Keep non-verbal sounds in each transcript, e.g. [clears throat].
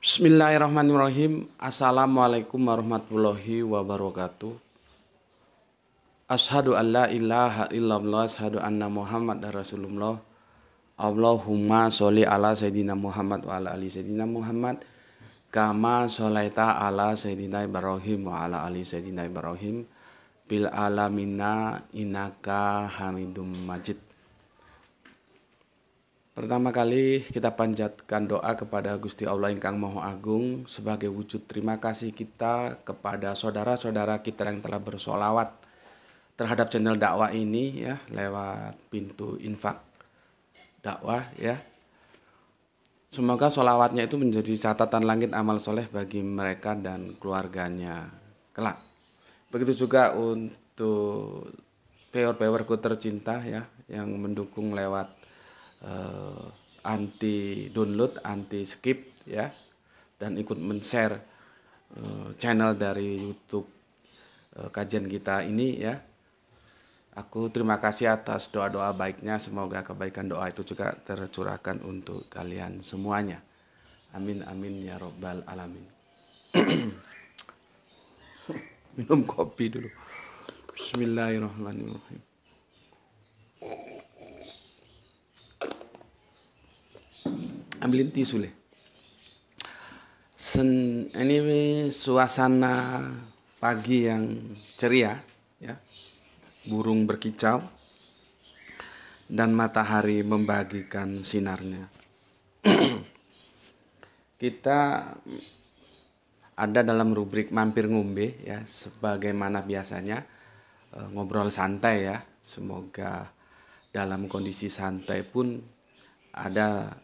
Bismillahirrahmanirrahim. Assalamualaikum warahmatullahi wabarakatuh. Ashadu an la ilaha illallah Ashadu anna Muhammad Rasulullah Allahumma sholli ala Sayyidina Muhammad wa ala ali Sayyidina Muhammad Kama sholaita ala Sayyidina Ibrahim wa ala ali Sayyidina Ibrahim Bil alamina inaka hamidum majid Pertama kali kita panjatkan doa kepada Gusti Allah Ingkang Maha Agung sebagai wujud terima kasih kita kepada saudara-saudara kita yang telah bersolawat terhadap channel dakwah ini ya lewat pintu infak dakwah ya. Semoga solawatnya itu menjadi catatan langit amal soleh bagi mereka dan keluarganya kelak. Begitu juga untuk peor-peorku tercinta ya yang mendukung lewat uh, anti download, anti skip ya dan ikut men-share uh, channel dari YouTube uh, kajian kita ini ya. Aku terima kasih atas doa-doa baiknya. Semoga kebaikan doa itu juga tercurahkan untuk kalian semuanya. Amin amin ya robbal alamin. [coughs] Minum kopi dulu. Bismillahirrahmanirrahim. ambilin tisu le. Sen, ini suasana pagi yang ceria ya burung berkicau dan matahari membagikan sinarnya [clears throat] kita ada dalam rubrik mampir ngombe ya sebagaimana biasanya eh, ngobrol santai ya semoga dalam kondisi santai pun ada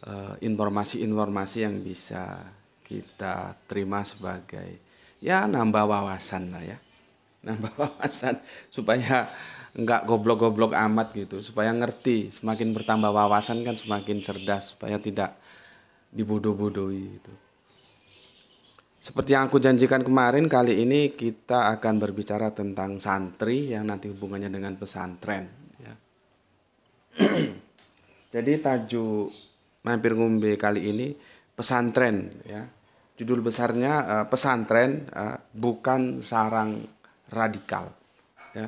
Eh, informasi-informasi yang bisa kita terima sebagai ya nambah wawasan lah ya [laughs] nambah wawasan supaya nggak goblok-goblok amat gitu supaya ngerti semakin bertambah wawasan kan semakin cerdas supaya tidak dibodoh-bodohi itu seperti yang aku janjikan kemarin kali ini kita akan berbicara tentang santri yang nanti hubungannya dengan pesantren ya. [clears throat] jadi tajuk mampir ngombe kali ini pesantren ya. Judul besarnya uh, pesantren uh, bukan sarang radikal ya.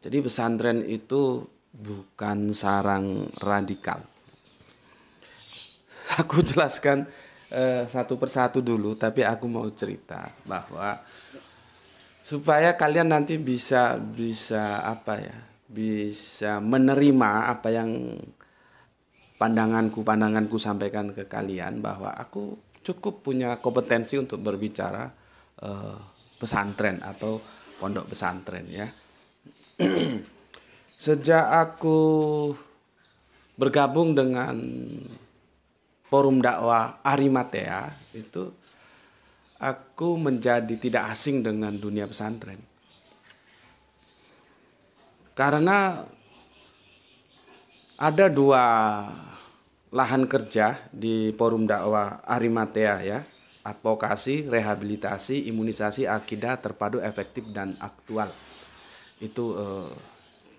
Jadi pesantren itu bukan sarang radikal. [laughs] Aku jelaskan uh, satu persatu dulu tapi aku mau cerita bahwa supaya kalian nanti bisa bisa apa ya? bisa menerima apa yang pandanganku-pandanganku sampaikan ke kalian bahwa aku cukup punya kompetensi untuk berbicara uh, pesantren atau pondok pesantren ya. [clears throat] Sejak aku bergabung dengan forum dakwah Arimatea itu aku menjadi tidak asing dengan dunia pesantren. Karena ada dua lahan kerja di Forum Dakwah Arimatea ya, advokasi, rehabilitasi, imunisasi akidah terpadu efektif dan aktual. Itu eh,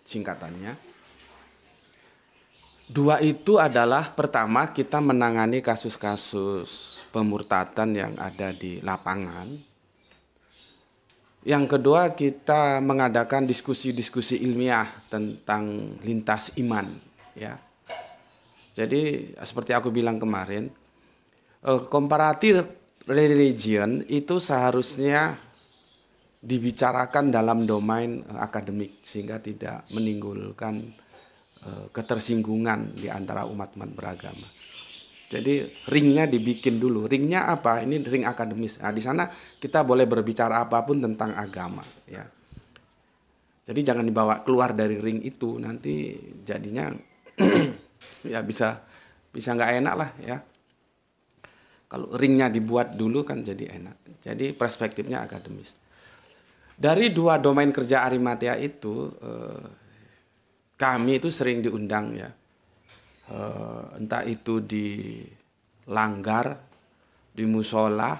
singkatannya. Dua itu adalah pertama kita menangani kasus-kasus pemurtatan yang ada di lapangan. Yang kedua kita mengadakan diskusi-diskusi ilmiah tentang lintas iman ya. Jadi seperti aku bilang kemarin, eh, komparatif religion itu seharusnya dibicarakan dalam domain eh, akademik sehingga tidak menimbulkan eh, ketersinggungan di antara umat-umat beragama. Jadi ringnya dibikin dulu. Ringnya apa? Ini ring akademis. Nah, di sana kita boleh berbicara apapun tentang agama, ya. Jadi jangan dibawa keluar dari ring itu nanti jadinya [clears throat] ya bisa bisa nggak enak lah ya kalau ringnya dibuat dulu kan jadi enak jadi perspektifnya akademis dari dua domain kerja Arimatia itu eh, kami itu sering diundang ya eh, entah itu di langgar di musola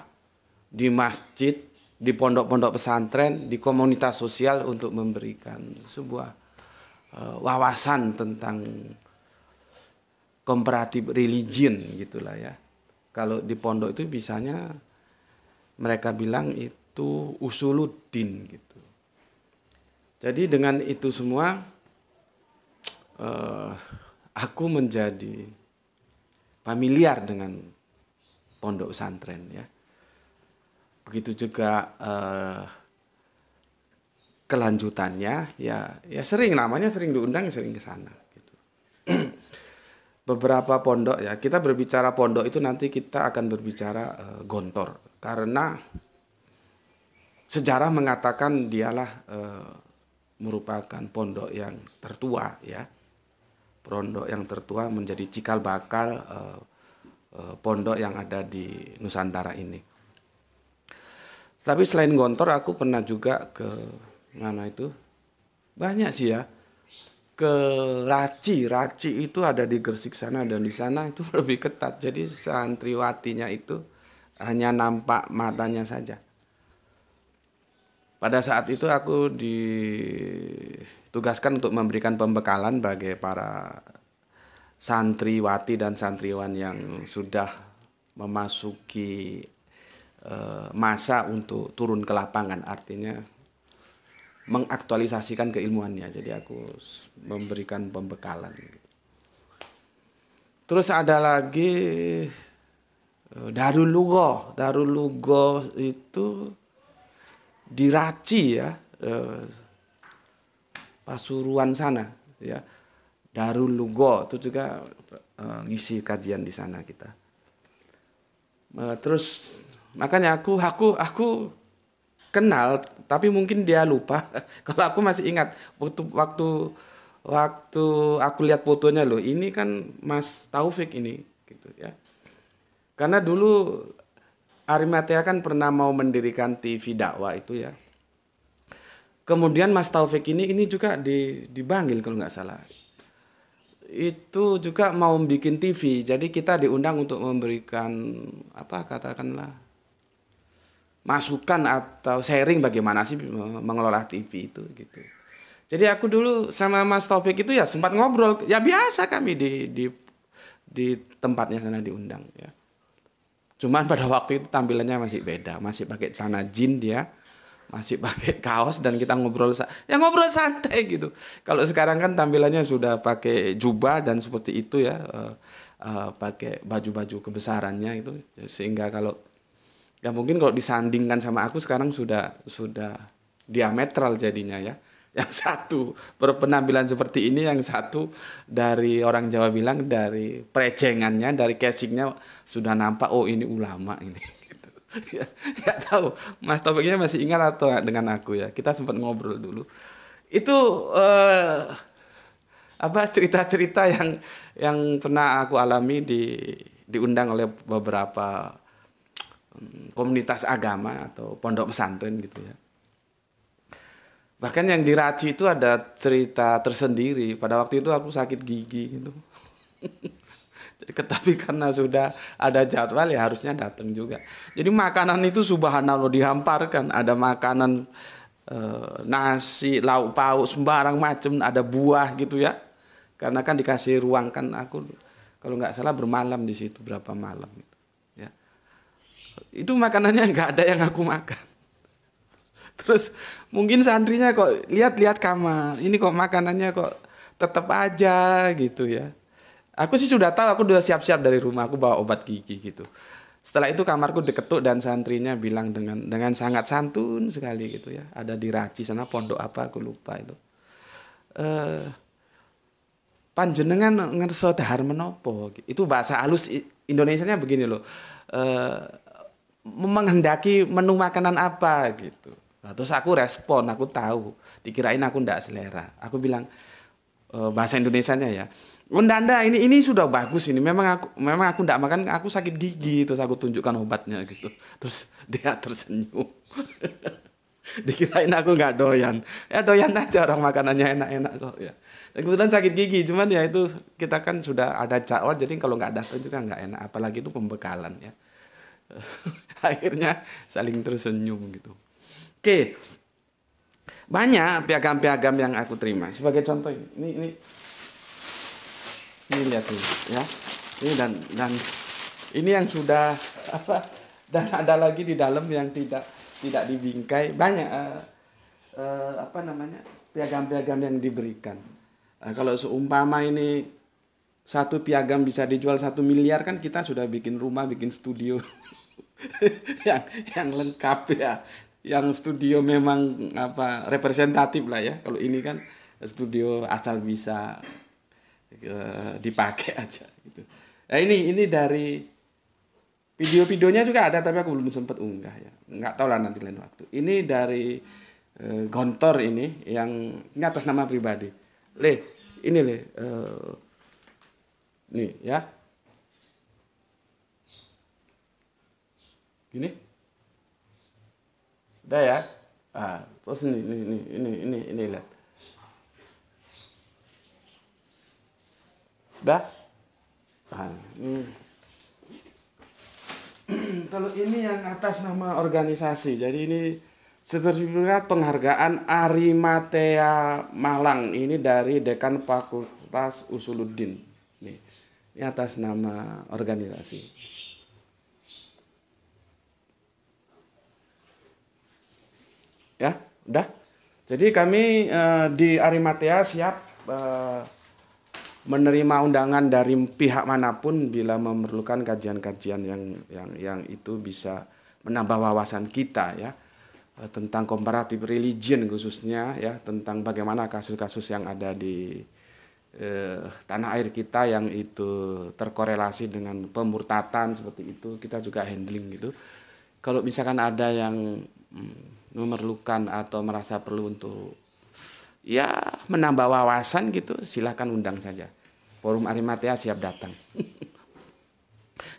di masjid di pondok-pondok pesantren di komunitas sosial untuk memberikan sebuah eh, wawasan tentang komparatif religion gitulah ya. Kalau di pondok itu bisanya mereka bilang itu usuluddin gitu. Jadi dengan itu semua eh, aku menjadi familiar dengan pondok pesantren ya. Begitu juga eh, kelanjutannya ya ya sering namanya sering diundang sering ke sana gitu. [clears throat] beberapa pondok ya kita berbicara pondok itu nanti kita akan berbicara e, gontor karena sejarah mengatakan dialah e, merupakan pondok yang tertua ya pondok yang tertua menjadi cikal bakal e, e, pondok yang ada di Nusantara ini tapi selain gontor aku pernah juga ke mana itu banyak sih ya ke Raci. Raci itu ada di Gresik sana dan di sana itu [laughs] lebih ketat. Jadi santriwatinya itu hanya nampak matanya saja. Pada saat itu aku ditugaskan untuk memberikan pembekalan bagi para santriwati dan santriwan yang sudah memasuki eh, masa untuk turun ke lapangan. Artinya mengaktualisasikan keilmuannya. Jadi aku memberikan pembekalan. Terus ada lagi eh, Darul Lugo. Darul Lugo itu diraci ya eh, Pasuruan sana ya. Darul Lugo itu juga eh, ngisi kajian di sana kita. Terus makanya aku aku aku kenal tapi mungkin dia lupa [laughs] kalau aku masih ingat waktu waktu waktu aku lihat fotonya loh ini kan Mas Taufik ini gitu ya karena dulu Arimatea kan pernah mau mendirikan TV dakwah itu ya kemudian Mas Taufik ini ini juga di dibanggil kalau nggak salah itu juga mau bikin TV jadi kita diundang untuk memberikan apa katakanlah masukan atau sharing bagaimana sih mengelola TV itu gitu. Jadi aku dulu sama Mas Taufik itu ya sempat ngobrol, ya biasa kami di di di tempatnya sana diundang ya. Cuman pada waktu itu tampilannya masih beda, masih pakai celana jin dia, masih pakai kaos dan kita ngobrol ya ngobrol santai gitu. Kalau sekarang kan tampilannya sudah pakai jubah dan seperti itu ya, uh, pakai baju-baju kebesarannya itu sehingga kalau ya mungkin kalau disandingkan sama aku sekarang sudah sudah diametral jadinya ya [laughs] yang satu berpenampilan seperti ini yang satu dari orang Jawa bilang dari precengannya dari casingnya sudah nampak oh ini ulama ini [laughs] gitu. [laughs] ya gak tahu Mas Topiknya masih ingat atau dengan aku ya kita sempat ngobrol dulu itu eh, apa cerita-cerita yang yang pernah aku alami di diundang oleh beberapa Mm, komunitas agama atau pondok pesantren gitu ya. Bahkan yang diraci itu ada cerita tersendiri. Pada waktu itu aku sakit gigi gitu. [laughs] Tapi karena sudah ada jadwal ya harusnya datang juga. Jadi makanan itu subhanallah dihamparkan. Ada makanan e, nasi, lauk pauk, sembarang macam. Ada buah gitu ya. Karena kan dikasih ruang kan aku kalau nggak salah bermalam di situ berapa malam itu makanannya nggak ada yang aku makan terus mungkin santrinya kok lihat-lihat kamar ini kok makanannya kok tetap aja gitu ya aku sih sudah tahu aku sudah siap-siap dari rumah aku bawa obat gigi gitu setelah itu kamarku diketuk dan santrinya bilang dengan dengan sangat santun sekali gitu ya ada di Raci sana pondok apa aku lupa itu eh panjenengan ngerso dahar menopo itu bahasa halus Indonesianya begini loh eh menghendaki menu makanan apa gitu. Nah, terus aku respon, aku tahu. Dikirain aku ndak selera. Aku bilang e, bahasa Indonesianya ya. Unda oh, anda ini ini sudah bagus ini. Memang aku memang aku ndak makan, aku sakit gigi. Terus aku tunjukkan obatnya gitu. Terus dia tersenyum. [laughs] Dikirain aku nggak doyan. Ya doyan aja orang makanannya enak-enak kok ya. Dan kebetulan sakit gigi, cuman ya itu kita kan sudah ada jadwal, jadi kalau nggak ada juga nggak enak. Apalagi itu pembekalan ya. [laughs] akhirnya saling tersenyum gitu oke banyak piagam-piagam yang aku terima sebagai contoh ini ini ini, lihat ini ya ini dan dan ini yang sudah [laughs] apa dan ada lagi di dalam yang tidak tidak dibingkai banyak uh, uh, apa namanya piagam-piagam yang diberikan uh, kalau seumpama ini satu piagam bisa dijual satu miliar kan kita sudah bikin rumah bikin studio [laughs] [laughs] yang yang lengkap ya yang studio memang apa representatif lah ya kalau ini kan studio asal bisa uh, dipakai [laughs] aja gitu nah, ini ini dari video-videonya juga ada tapi aku belum sempat unggah ya nggak tahu lah nanti lain waktu ini dari uh, Gontor ini yang ini atas nama pribadi le ini le uh, nih ya Gini. Udah ya. Ah, terus ini ini ini ini ini, ini lihat. Dah? ah ini. [clears throat] Kalau ini yang atas nama organisasi. Jadi ini sertifikat penghargaan Arimatea Malang ini dari Dekan Fakultas Usuluddin. Nih, ini atas nama organisasi. Ya, udah. Jadi kami uh, di Arimatea siap uh, menerima undangan dari pihak manapun bila memerlukan kajian-kajian yang yang yang itu bisa menambah wawasan kita ya eh, tentang komparatif religion khususnya ya tentang bagaimana kasus-kasus yang ada di eh, tanah air kita yang itu terkorelasi dengan pemurtatan seperti itu kita juga handling gitu kalau misalkan ada yang hmm, memerlukan atau merasa perlu untuk ya menambah wawasan gitu silahkan undang saja forum Arimatea siap datang [laughs]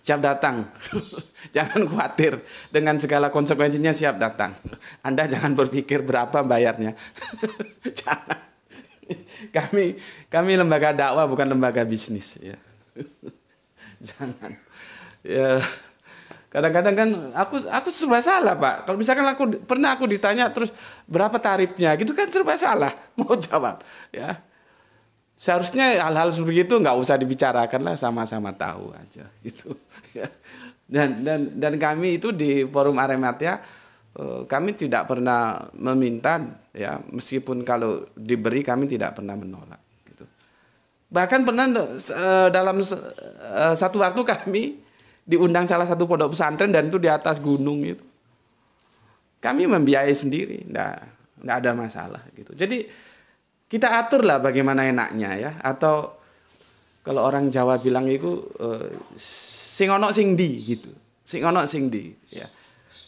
siap datang [laughs] jangan khawatir dengan segala konsekuensinya siap datang anda jangan berpikir berapa bayarnya [laughs] jangan kami kami lembaga dakwah bukan lembaga bisnis ya jangan ya kadang-kadang kan aku aku serba salah pak kalau misalkan aku pernah aku ditanya terus berapa tarifnya gitu kan serba salah [laughs] mau jawab ya seharusnya hal-hal seperti itu nggak usah dibicarakan lah sama-sama tahu aja [laughs] gitu ya. dan dan dan kami itu di forum ya kami tidak pernah meminta ya meskipun kalau diberi kami tidak pernah menolak gitu bahkan pernah eh, dalam eh, satu waktu kami diundang salah satu pondok pesantren dan itu di atas gunung itu kami membiayai sendiri ndak ndak ada masalah gitu jadi kita aturlah bagaimana enaknya ya atau kalau orang Jawa bilang itu uh, sing ono sing di gitu sing ono sing di ya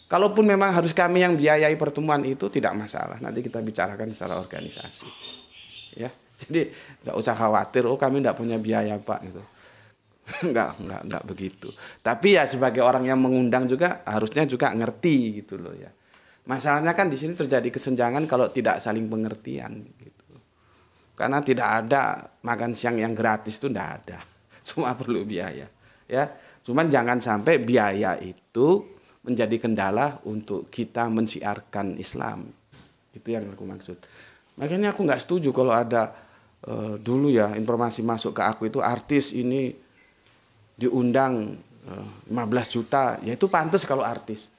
kalaupun memang harus kami yang biayai pertemuan itu tidak masalah nanti kita bicarakan secara organisasi ya jadi nggak usah khawatir oh kami tidak punya biaya pak gitu enggak, [laughs] enggak, enggak begitu. Tapi ya sebagai orang yang mengundang juga harusnya juga ngerti gitu loh ya. Masalahnya kan di sini terjadi kesenjangan kalau tidak saling pengertian gitu. Karena tidak ada makan siang yang gratis itu tidak ada. Semua [laughs] perlu biaya ya. Cuman jangan sampai biaya itu menjadi kendala untuk kita mensiarkan Islam. Itu yang aku maksud. Makanya aku nggak setuju kalau ada uh, dulu ya informasi masuk ke aku itu artis ini diundang 15 eh, juta, ya itu pantas kalau artis.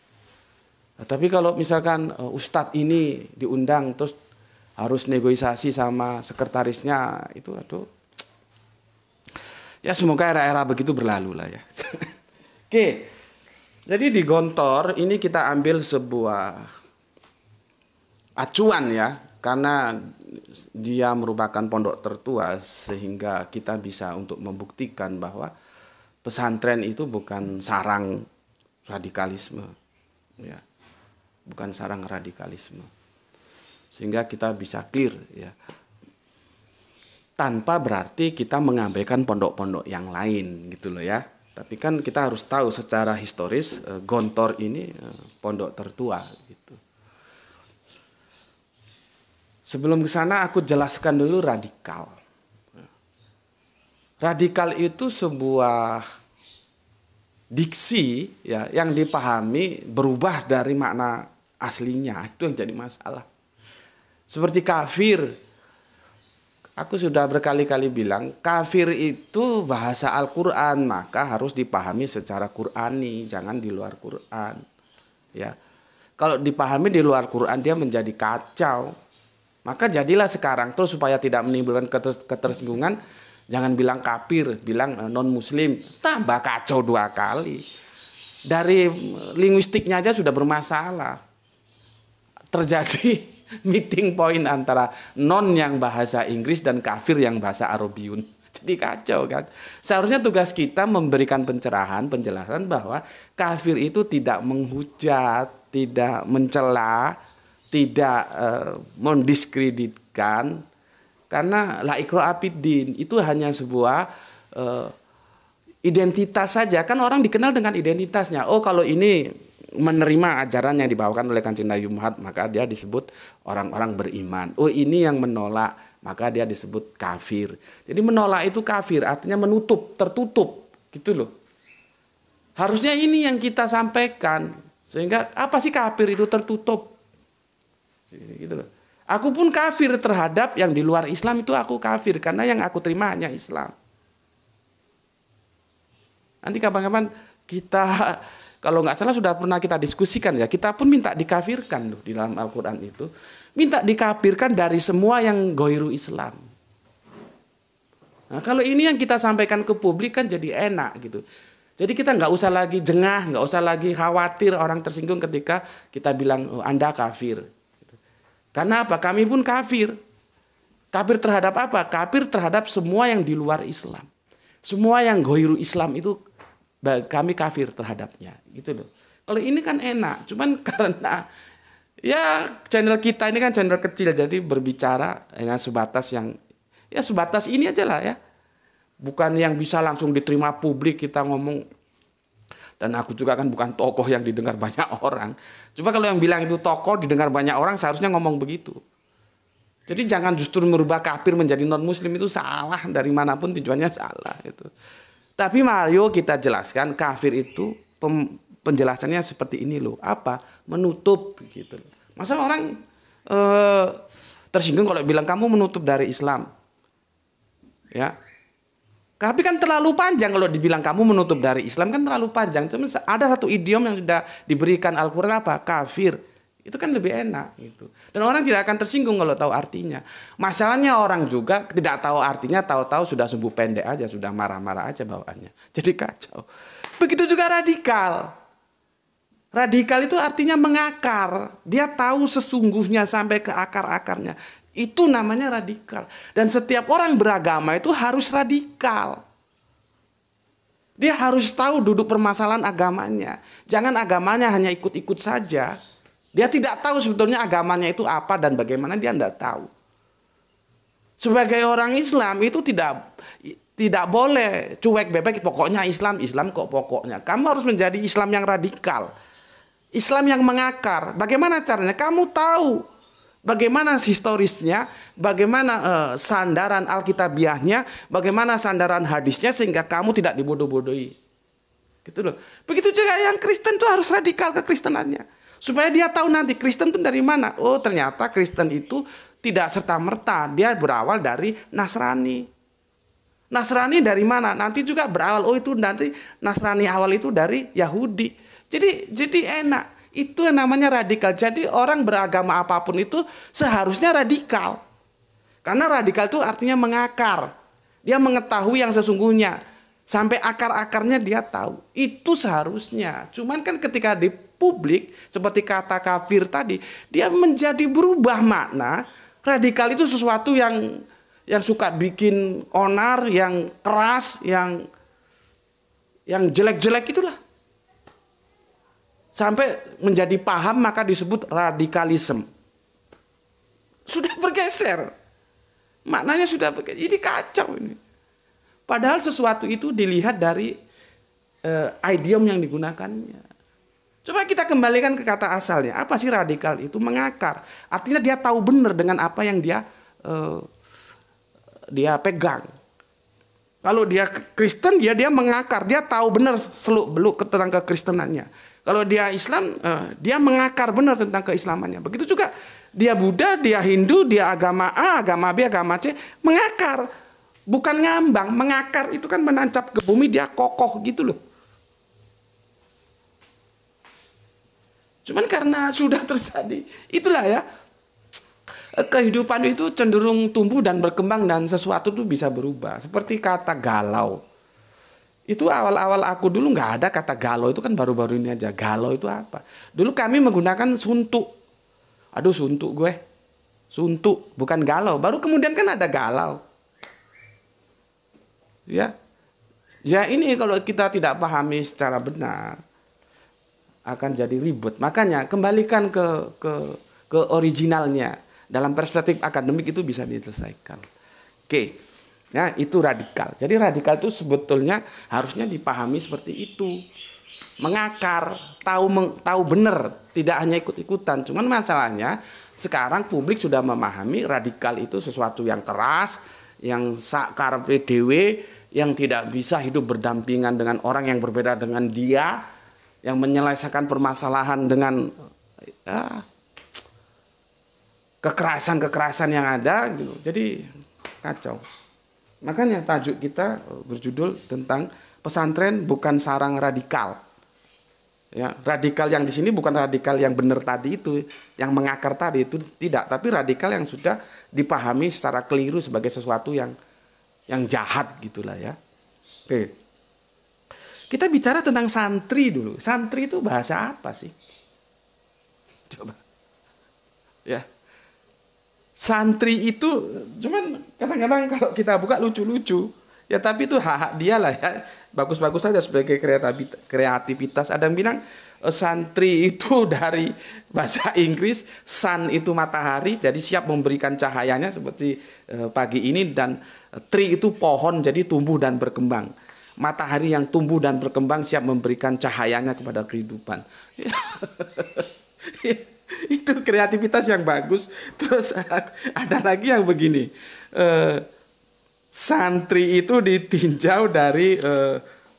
Nah, tapi kalau misalkan uh, ustadz ini diundang terus harus negosiasi sama sekretarisnya itu aduh. Ya semoga era-era begitu berlalu lah ya. [laughs] Oke. Jadi di Gontor ini kita ambil sebuah acuan ya karena dia merupakan pondok tertua sehingga kita bisa untuk membuktikan bahwa pesantren itu bukan sarang radikalisme ya bukan sarang radikalisme sehingga kita bisa clear ya tanpa berarti kita mengabaikan pondok-pondok yang lain gitu loh ya tapi kan kita harus tahu secara historis eh, Gontor ini eh, pondok tertua gitu sebelum ke sana aku jelaskan dulu radikal radikal itu sebuah diksi ya yang dipahami berubah dari makna aslinya itu yang jadi masalah seperti kafir aku sudah berkali-kali bilang kafir itu bahasa Al-Qur'an maka harus dipahami secara Qur'ani jangan di luar Qur'an ya kalau dipahami di luar Qur'an dia menjadi kacau maka jadilah sekarang terus supaya tidak menimbulkan keters ketersinggungan Jangan bilang kafir, bilang eh, non muslim. Tambah kacau dua kali. Dari eh, linguistiknya aja sudah bermasalah. Terjadi [laughs] meeting point antara non yang bahasa Inggris dan kafir yang bahasa Arabiun. [laughs] Jadi kacau kan. Seharusnya tugas kita memberikan pencerahan, penjelasan bahwa kafir itu tidak menghujat, tidak mencela, tidak uh, mendiskreditkan, karena la ikra din itu hanya sebuah uh, identitas saja. Kan orang dikenal dengan identitasnya. Oh kalau ini menerima ajaran yang dibawakan oleh Kanjeng Nabi Muhammad maka dia disebut orang-orang beriman. Oh ini yang menolak maka dia disebut kafir. Jadi menolak itu kafir artinya menutup, tertutup gitu loh. Harusnya ini yang kita sampaikan sehingga apa sih kafir itu tertutup. Gitu loh. Aku pun kafir terhadap yang di luar Islam itu aku kafir karena yang aku terima hanya Islam. Nanti kapan-kapan kita kalau nggak salah sudah pernah kita diskusikan ya, kita pun minta dikafirkan loh di dalam Al-Qur'an itu. Minta dikafirkan dari semua yang goiru Islam. Nah, kalau ini yang kita sampaikan ke publik kan jadi enak gitu. Jadi kita nggak usah lagi jengah, nggak usah lagi khawatir orang tersinggung ketika kita bilang oh, Anda kafir. Karena apa? Kami pun kafir. Kafir terhadap apa? Kafir terhadap semua yang di luar Islam. Semua yang goiru Islam itu kami kafir terhadapnya. Gitu loh. Kalau ini kan enak, cuman [laughs] karena ya channel kita ini kan channel kecil jadi berbicara hanya sebatas yang ya sebatas ini aja lah ya bukan yang bisa langsung diterima publik kita ngomong dan aku juga kan bukan tokoh yang didengar banyak [laughs] orang. Coba kalau yang bilang itu tokoh didengar banyak orang seharusnya ngomong begitu. Jadi jangan justru merubah kafir menjadi non muslim itu salah dari manapun tujuannya salah itu. Tapi Mario kita jelaskan kafir itu pem, penjelasannya seperti ini loh. Apa? Menutup gitu. Masa orang eh, tersinggung kalau bilang kamu menutup dari Islam. Ya. Tapi kan terlalu panjang kalau dibilang kamu menutup dari Islam kan terlalu panjang. Cuma ada satu idiom yang sudah diberikan Al-Qur'an apa? Kafir. Itu kan lebih enak gitu. Dan orang tidak akan tersinggung kalau tahu artinya. Masalahnya orang juga tidak tahu artinya, tahu-tahu sudah sembuh pendek aja, sudah marah-marah aja bawaannya. [laughs] Jadi kacau. Begitu juga radikal. Radikal itu artinya mengakar. Dia tahu sesungguhnya sampai ke akar-akarnya. Itu namanya radikal. Dan setiap orang beragama itu harus radikal. Dia harus tahu duduk permasalahan agamanya. Jangan agamanya hanya ikut-ikut saja. Dia tidak tahu sebetulnya agamanya itu apa dan bagaimana dia tidak tahu. Sebagai orang Islam itu tidak tidak boleh cuek bebek pokoknya Islam Islam kok pokoknya. Kamu harus menjadi Islam yang radikal. Islam yang mengakar. Bagaimana caranya? Kamu tahu bagaimana historisnya, bagaimana uh, sandaran alkitabiahnya, bagaimana sandaran hadisnya sehingga kamu tidak dibodoh-bodohi. Gitu loh. Begitu juga yang Kristen tuh harus radikal ke Kristenannya Supaya dia tahu nanti Kristen itu dari mana. Oh, ternyata Kristen itu tidak serta-merta, dia berawal dari Nasrani. Nasrani dari mana? Nanti juga berawal oh itu nanti Nasrani awal itu dari Yahudi. Jadi jadi enak itu yang namanya radikal. Jadi orang beragama apapun itu seharusnya radikal. Karena radikal itu artinya mengakar. Dia mengetahui yang sesungguhnya. Sampai akar-akarnya dia tahu. Itu seharusnya. Cuman kan ketika di publik seperti kata kafir tadi, dia menjadi berubah makna. Radikal itu sesuatu yang yang suka bikin onar, yang keras, yang yang jelek-jelek itulah sampai menjadi paham maka disebut radikalisme. Sudah bergeser. Maknanya sudah bergeser. Jadi kacau ini. Padahal sesuatu itu dilihat dari uh, idiom yang digunakannya. Coba kita kembalikan ke kata asalnya. Apa sih radikal itu? Mengakar. Artinya dia tahu benar dengan apa yang dia uh, dia pegang. Kalau dia Kristen, dia ya dia mengakar. Dia tahu benar seluk beluk tentang kekristenannya. Kalau dia Islam, uh, dia mengakar benar tentang keislamannya. Begitu juga dia Buddha, dia Hindu, dia agama A, agama B, agama C, mengakar. Bukan ngambang, mengakar itu kan menancap ke bumi, dia kokoh gitu loh. Cuman karena sudah terjadi, itulah ya, kehidupan itu cenderung tumbuh dan berkembang dan sesuatu itu bisa berubah. Seperti kata galau. Itu awal-awal aku dulu nggak ada kata galau itu kan baru-baru ini aja. Galau itu apa? Dulu kami menggunakan suntuk. Aduh suntuk gue. Suntuk bukan galau. Baru kemudian kan ada galau. Ya. Ya ini kalau kita tidak pahami secara benar akan jadi ribut. Makanya kembalikan ke ke ke originalnya. Dalam perspektif akademik itu bisa diselesaikan. Oke. Okay. Ya, itu radikal. Jadi radikal itu sebetulnya harusnya dipahami seperti itu. Mengakar, tahu meng, tahu benar, tidak hanya ikut-ikutan. Cuman masalahnya sekarang publik sudah memahami radikal itu sesuatu yang keras, yang sakar PDW, yang tidak bisa hidup berdampingan dengan orang yang berbeda dengan dia, yang menyelesaikan permasalahan dengan kekerasan ya, kekerasan-kekerasan yang ada gitu. Jadi kacau. Makanya tajuk kita eh, berjudul tentang pesantren bukan sarang radikal. Ya, radikal yang di sini bukan radikal yang benar tadi itu, yang mengakar tadi itu tidak, tapi radikal yang sudah dipahami secara keliru sebagai sesuatu yang yang jahat gitulah ya. Oke. Kita bicara tentang santri dulu. Santri itu bahasa apa sih? Coba. Ya santri itu cuman kadang-kadang kalau kita buka lucu-lucu ya tapi itu hak hak dia lah ya bagus-bagus saja sebagai kreativitas ada yang bilang eh, santri itu [laughs] dari bahasa Inggris sun itu matahari jadi siap memberikan cahayanya seperti eh, pagi ini dan eh, tree itu pohon jadi tumbuh dan berkembang matahari yang tumbuh dan berkembang siap memberikan cahayanya kepada kehidupan [laughs] ya. [laughs] itu kreativitas yang bagus terus [laughs] ada lagi yang begini eh, santri itu ditinjau dari huruf eh,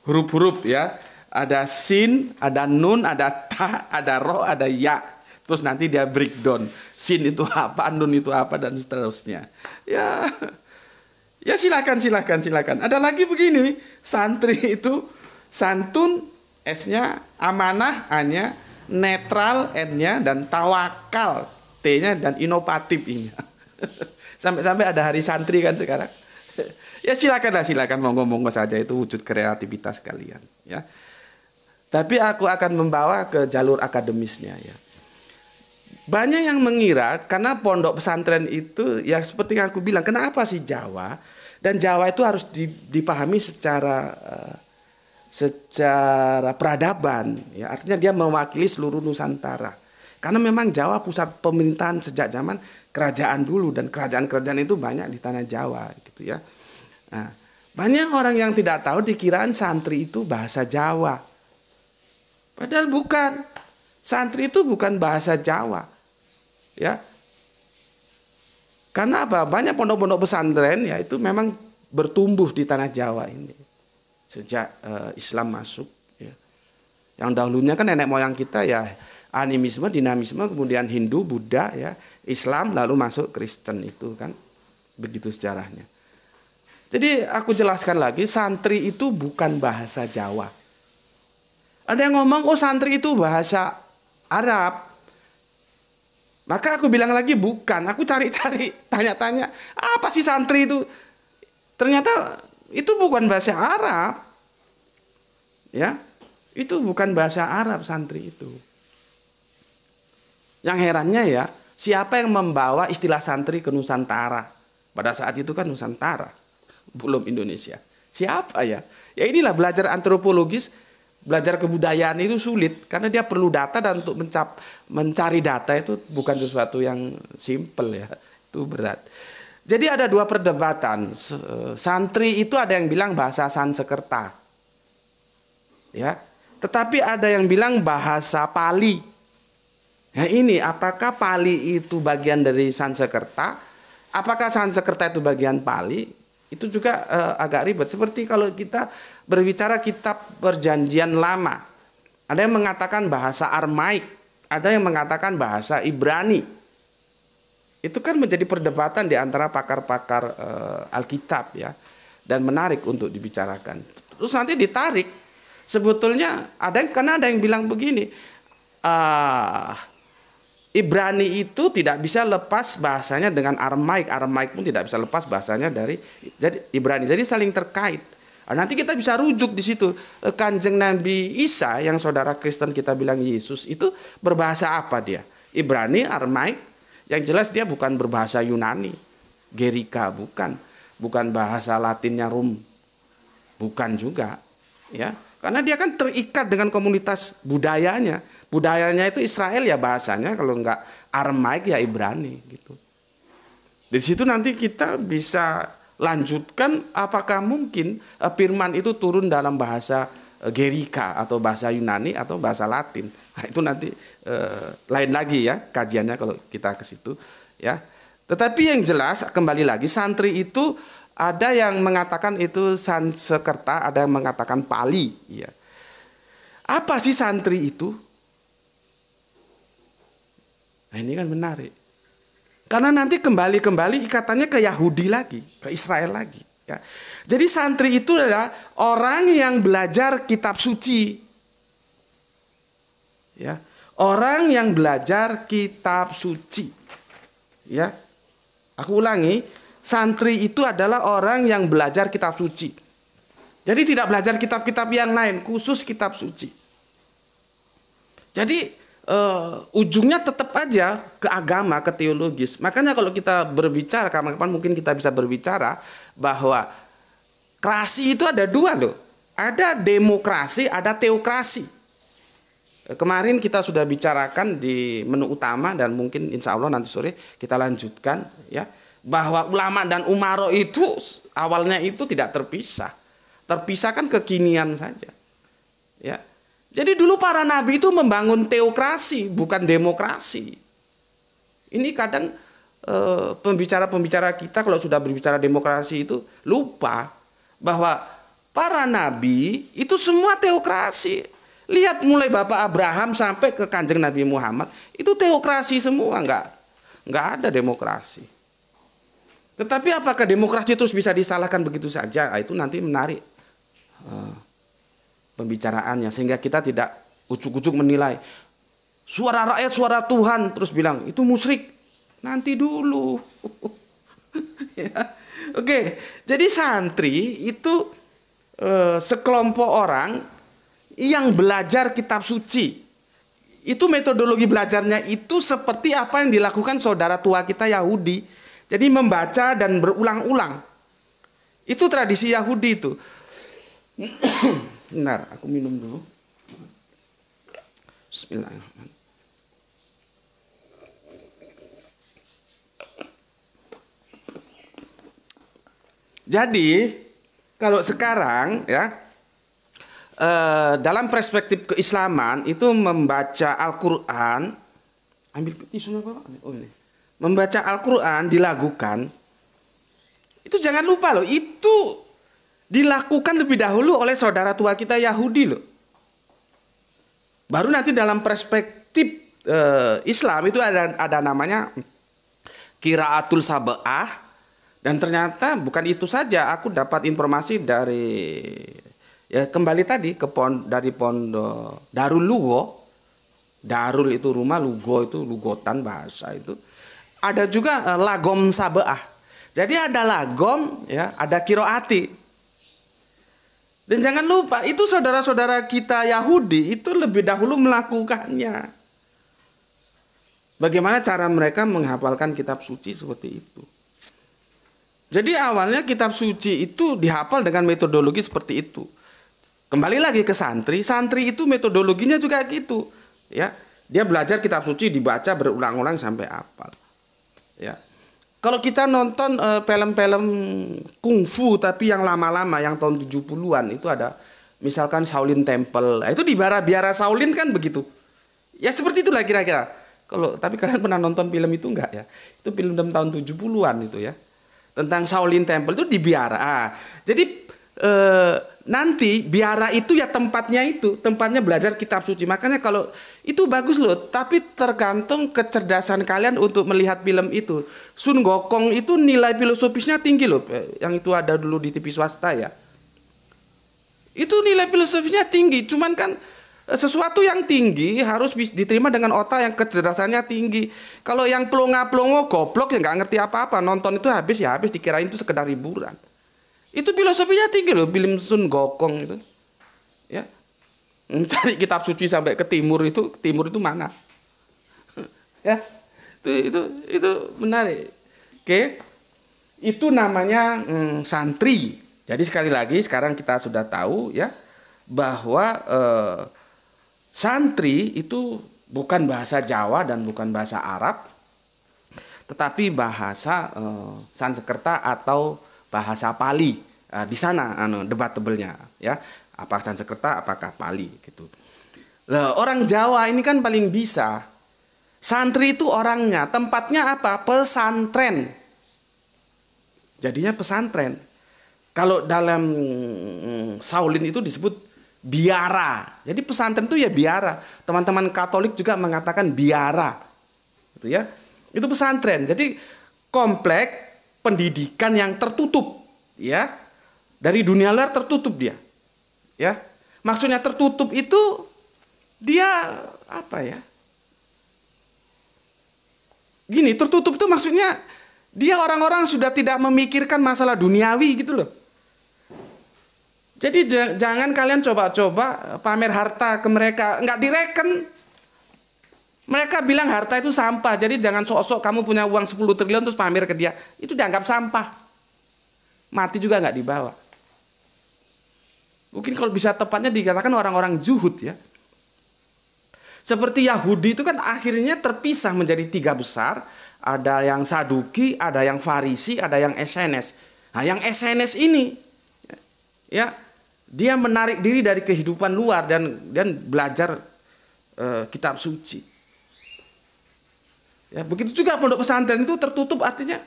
huruf-huruf ya ada sin ada nun ada ta ada ro ada ya terus nanti dia breakdown sin itu apa nun itu apa dan seterusnya ya ya silakan silakan silakan ada lagi begini santri itu santun s-nya amanah hanya netral N-nya dan tawakal T-nya dan inovatif i [laughs] Sampai-sampai ada hari santri kan sekarang. [laughs] ya silakanlah silakan monggo-monggo saja itu wujud kreativitas kalian ya. Tapi aku akan membawa ke jalur akademisnya ya. Banyak yang mengira karena pondok pesantren itu ya seperti yang aku bilang kenapa sih Jawa dan Jawa itu harus dipahami secara uh, secara peradaban ya artinya dia mewakili seluruh Nusantara karena memang Jawa pusat pemerintahan sejak zaman kerajaan dulu dan kerajaan-kerajaan itu banyak di tanah Jawa gitu ya nah, banyak orang yang tidak tahu dikiraan santri itu bahasa Jawa padahal bukan santri itu bukan bahasa Jawa ya karena apa banyak pondok-pondok pesantren ya itu memang bertumbuh di tanah Jawa ini sejak uh, Islam masuk. Ya. Yang dahulunya kan nenek moyang kita ya animisme, dinamisme, kemudian Hindu, Buddha, ya Islam, lalu masuk Kristen itu kan begitu sejarahnya. Jadi aku jelaskan lagi, santri itu bukan bahasa Jawa. Ada yang ngomong, oh santri itu bahasa Arab. Maka aku bilang lagi bukan, aku cari-cari, [laughs] tanya-tanya, apa sih santri itu? Ternyata itu bukan bahasa Arab. Ya. Itu bukan bahasa Arab santri itu. Yang herannya ya, siapa yang membawa istilah santri ke Nusantara? Pada saat itu kan Nusantara, belum Indonesia. Siapa ya? Ya inilah belajar antropologis, belajar kebudayaan itu sulit karena dia perlu data dan untuk mencap mencari data itu bukan sesuatu yang simple ya. Itu berat. Jadi ada dua perdebatan. E, santri itu ada yang bilang bahasa Sansekerta. Ya. Tetapi ada yang bilang bahasa Pali. Ya ini apakah Pali itu bagian dari Sansekerta? Apakah Sansekerta itu bagian Pali? Itu juga eh, agak ribet. Seperti kalau kita berbicara kitab perjanjian lama. Ada yang mengatakan bahasa Armaik, ada yang mengatakan bahasa Ibrani itu kan menjadi perdebatan di antara pakar-pakar uh, Alkitab ya dan menarik untuk dibicarakan. Terus nanti ditarik sebetulnya ada yang karena ada yang bilang begini uh, Ibrani itu tidak bisa lepas bahasanya dengan Aramaik, Aramaik pun tidak bisa lepas bahasanya dari jadi Ibrani. Jadi saling terkait. Nah, nanti kita bisa rujuk di situ. Eh, Kanjeng Nabi Isa yang saudara Kristen kita bilang Yesus itu berbahasa apa dia? Ibrani, Aramaik, yang jelas dia bukan berbahasa Yunani, Gerika bukan, bukan bahasa Latinnya Rum, bukan juga, ya. Karena dia kan terikat dengan komunitas budayanya. Budayanya itu Israel ya bahasanya, kalau enggak Aramaik ya Ibrani gitu. Di situ nanti kita bisa lanjutkan apakah mungkin eh, firman itu turun dalam bahasa eh, Gerika atau bahasa Yunani atau bahasa Latin. Nah, itu nanti e, lain lagi ya kajiannya kalau kita ke situ ya. Tetapi yang jelas kembali lagi santri itu ada yang mengatakan itu Sansekerta, ada yang mengatakan Pali ya. Apa sih santri itu? Nah, ini kan menarik. Karena nanti kembali-kembali ikatannya ke Yahudi lagi, ke Israel lagi. Ya. Jadi santri itu adalah orang yang belajar kitab suci ya orang yang belajar kitab suci ya aku ulangi santri itu adalah orang yang belajar kitab suci jadi tidak belajar kitab-kitab yang lain khusus kitab suci jadi uh, ujungnya tetap aja ke agama, ke teologis. Makanya kalau kita berbicara, kapan-kapan mungkin kita bisa berbicara bahwa kerasi itu ada dua loh. Ada demokrasi, ada teokrasi. Kemarin kita sudah bicarakan di menu utama dan mungkin insya Allah nanti sore kita lanjutkan ya bahwa ulama dan umaro itu awalnya itu tidak terpisah, terpisah kan kekinian saja. Ya, jadi dulu para nabi itu membangun teokrasi bukan demokrasi. Ini kadang eh, pembicara-pembicara kita kalau sudah berbicara demokrasi itu lupa bahwa para nabi itu semua teokrasi Lihat mulai Bapak Abraham sampai ke Kanjeng Nabi Muhammad, itu teokrasi semua, enggak enggak ada demokrasi. Tetapi apakah demokrasi terus bisa disalahkan begitu saja? Nah, itu nanti menarik eh, pembicaraannya sehingga kita tidak ujuk-ujuk menilai suara rakyat suara Tuhan terus bilang itu musrik. Nanti dulu. [laughs] ya. Oke, jadi santri itu uh, sekelompok orang yang belajar kitab suci. Itu metodologi belajarnya itu seperti apa yang dilakukan saudara tua kita Yahudi. Jadi membaca dan berulang-ulang. Itu tradisi Yahudi itu. [coughs] benar aku minum dulu. Bismillahirrahmanirrahim. Jadi, kalau sekarang ya Eh, dalam perspektif keislaman itu membaca Al-Qur'an ambil tisunya Oh ini. Membaca Al-Qur'an dilakukan itu jangan lupa loh, itu dilakukan lebih dahulu oleh saudara tua kita Yahudi loh. Baru nanti dalam perspektif uh, Islam itu ada ada namanya kiraatul sab'ah dan ternyata bukan itu saja aku dapat informasi dari ya kembali tadi ke pon dari pondok eh, Darul Lugo Darul itu rumah Lugo itu Lugotan bahasa itu ada juga eh, lagom sabeah jadi ada lagom ya ada kiroati dan jangan lupa itu saudara-saudara kita Yahudi itu lebih dahulu melakukannya Bagaimana cara mereka menghafalkan kitab suci seperti itu? Jadi awalnya kitab suci itu dihafal dengan metodologi seperti itu. Kembali lagi ke santri, santri itu metodologinya juga gitu, ya. Dia belajar kitab suci dibaca berulang-ulang sampai hafal. Ya. Kalau kita nonton eh, film-film uh, kungfu tapi yang lama-lama yang tahun 70-an itu ada misalkan Shaolin Temple. Nah, itu di biara-biara Shaolin kan begitu. Ya seperti itulah kira-kira. Kalau tapi kalian pernah nonton film itu enggak ya? Itu film tahun 70-an itu ya. Tentang Shaolin Temple itu di biara. Ah, jadi Eh, nanti biara itu ya tempatnya itu, tempatnya belajar kitab suci. Makanya kalau itu bagus loh, tapi tergantung kecerdasan kalian untuk melihat film itu. Sun Gokong itu nilai filosofisnya tinggi loh, eh, yang itu ada dulu di TV swasta ya. Itu nilai filosofisnya tinggi, cuman kan eh, sesuatu yang tinggi harus diterima dengan otak yang kecerdasannya tinggi. Kalau yang pelongo pelongo goblok yang nggak ngerti apa-apa, nonton itu habis ya habis dikirain itu sekedar hiburan. Itu filosofinya tinggi loh, Bilim Sun Gokong itu. Ya. Mencari kitab suci sampai ke timur itu, timur itu mana? ya. Itu itu itu menarik. Oke. Itu namanya hmm, santri. Jadi sekali lagi sekarang kita sudah tahu ya bahwa eh, santri itu bukan bahasa Jawa dan bukan bahasa Arab tetapi bahasa eh, Sanskerta atau bahasa Pali uh, di sana anu debatable-nya ya apakah Sanskerta apakah Pali gitu Loh, orang Jawa ini kan paling bisa santri itu orangnya tempatnya apa pesantren jadinya pesantren kalau dalam mm, Saulin itu disebut biara jadi pesantren itu ya biara teman-teman Katolik juga mengatakan biara gitu ya itu pesantren jadi komplek pendidikan yang tertutup, ya. Dari dunia luar tertutup dia. Ya. Maksudnya tertutup itu dia apa ya? Gini, tertutup itu maksudnya dia orang-orang sudah tidak memikirkan masalah duniawi gitu loh. Jadi jangan kalian coba-coba pamer harta ke mereka, nggak direken mereka bilang harta itu sampah, jadi jangan sok-sok kamu punya uang 10 triliun terus pamer ke dia. Itu dianggap sampah. Mati juga nggak dibawa. Mungkin kalau bisa tepatnya dikatakan orang-orang zuhud ya. Seperti Yahudi itu kan akhirnya terpisah menjadi tiga besar. Ada yang Saduki, ada yang Farisi, ada yang SNS. Nah yang SNS ini ya dia menarik diri dari kehidupan luar dan dan belajar uh, kitab suci. Ya, begitu juga pondok pesantren itu tertutup artinya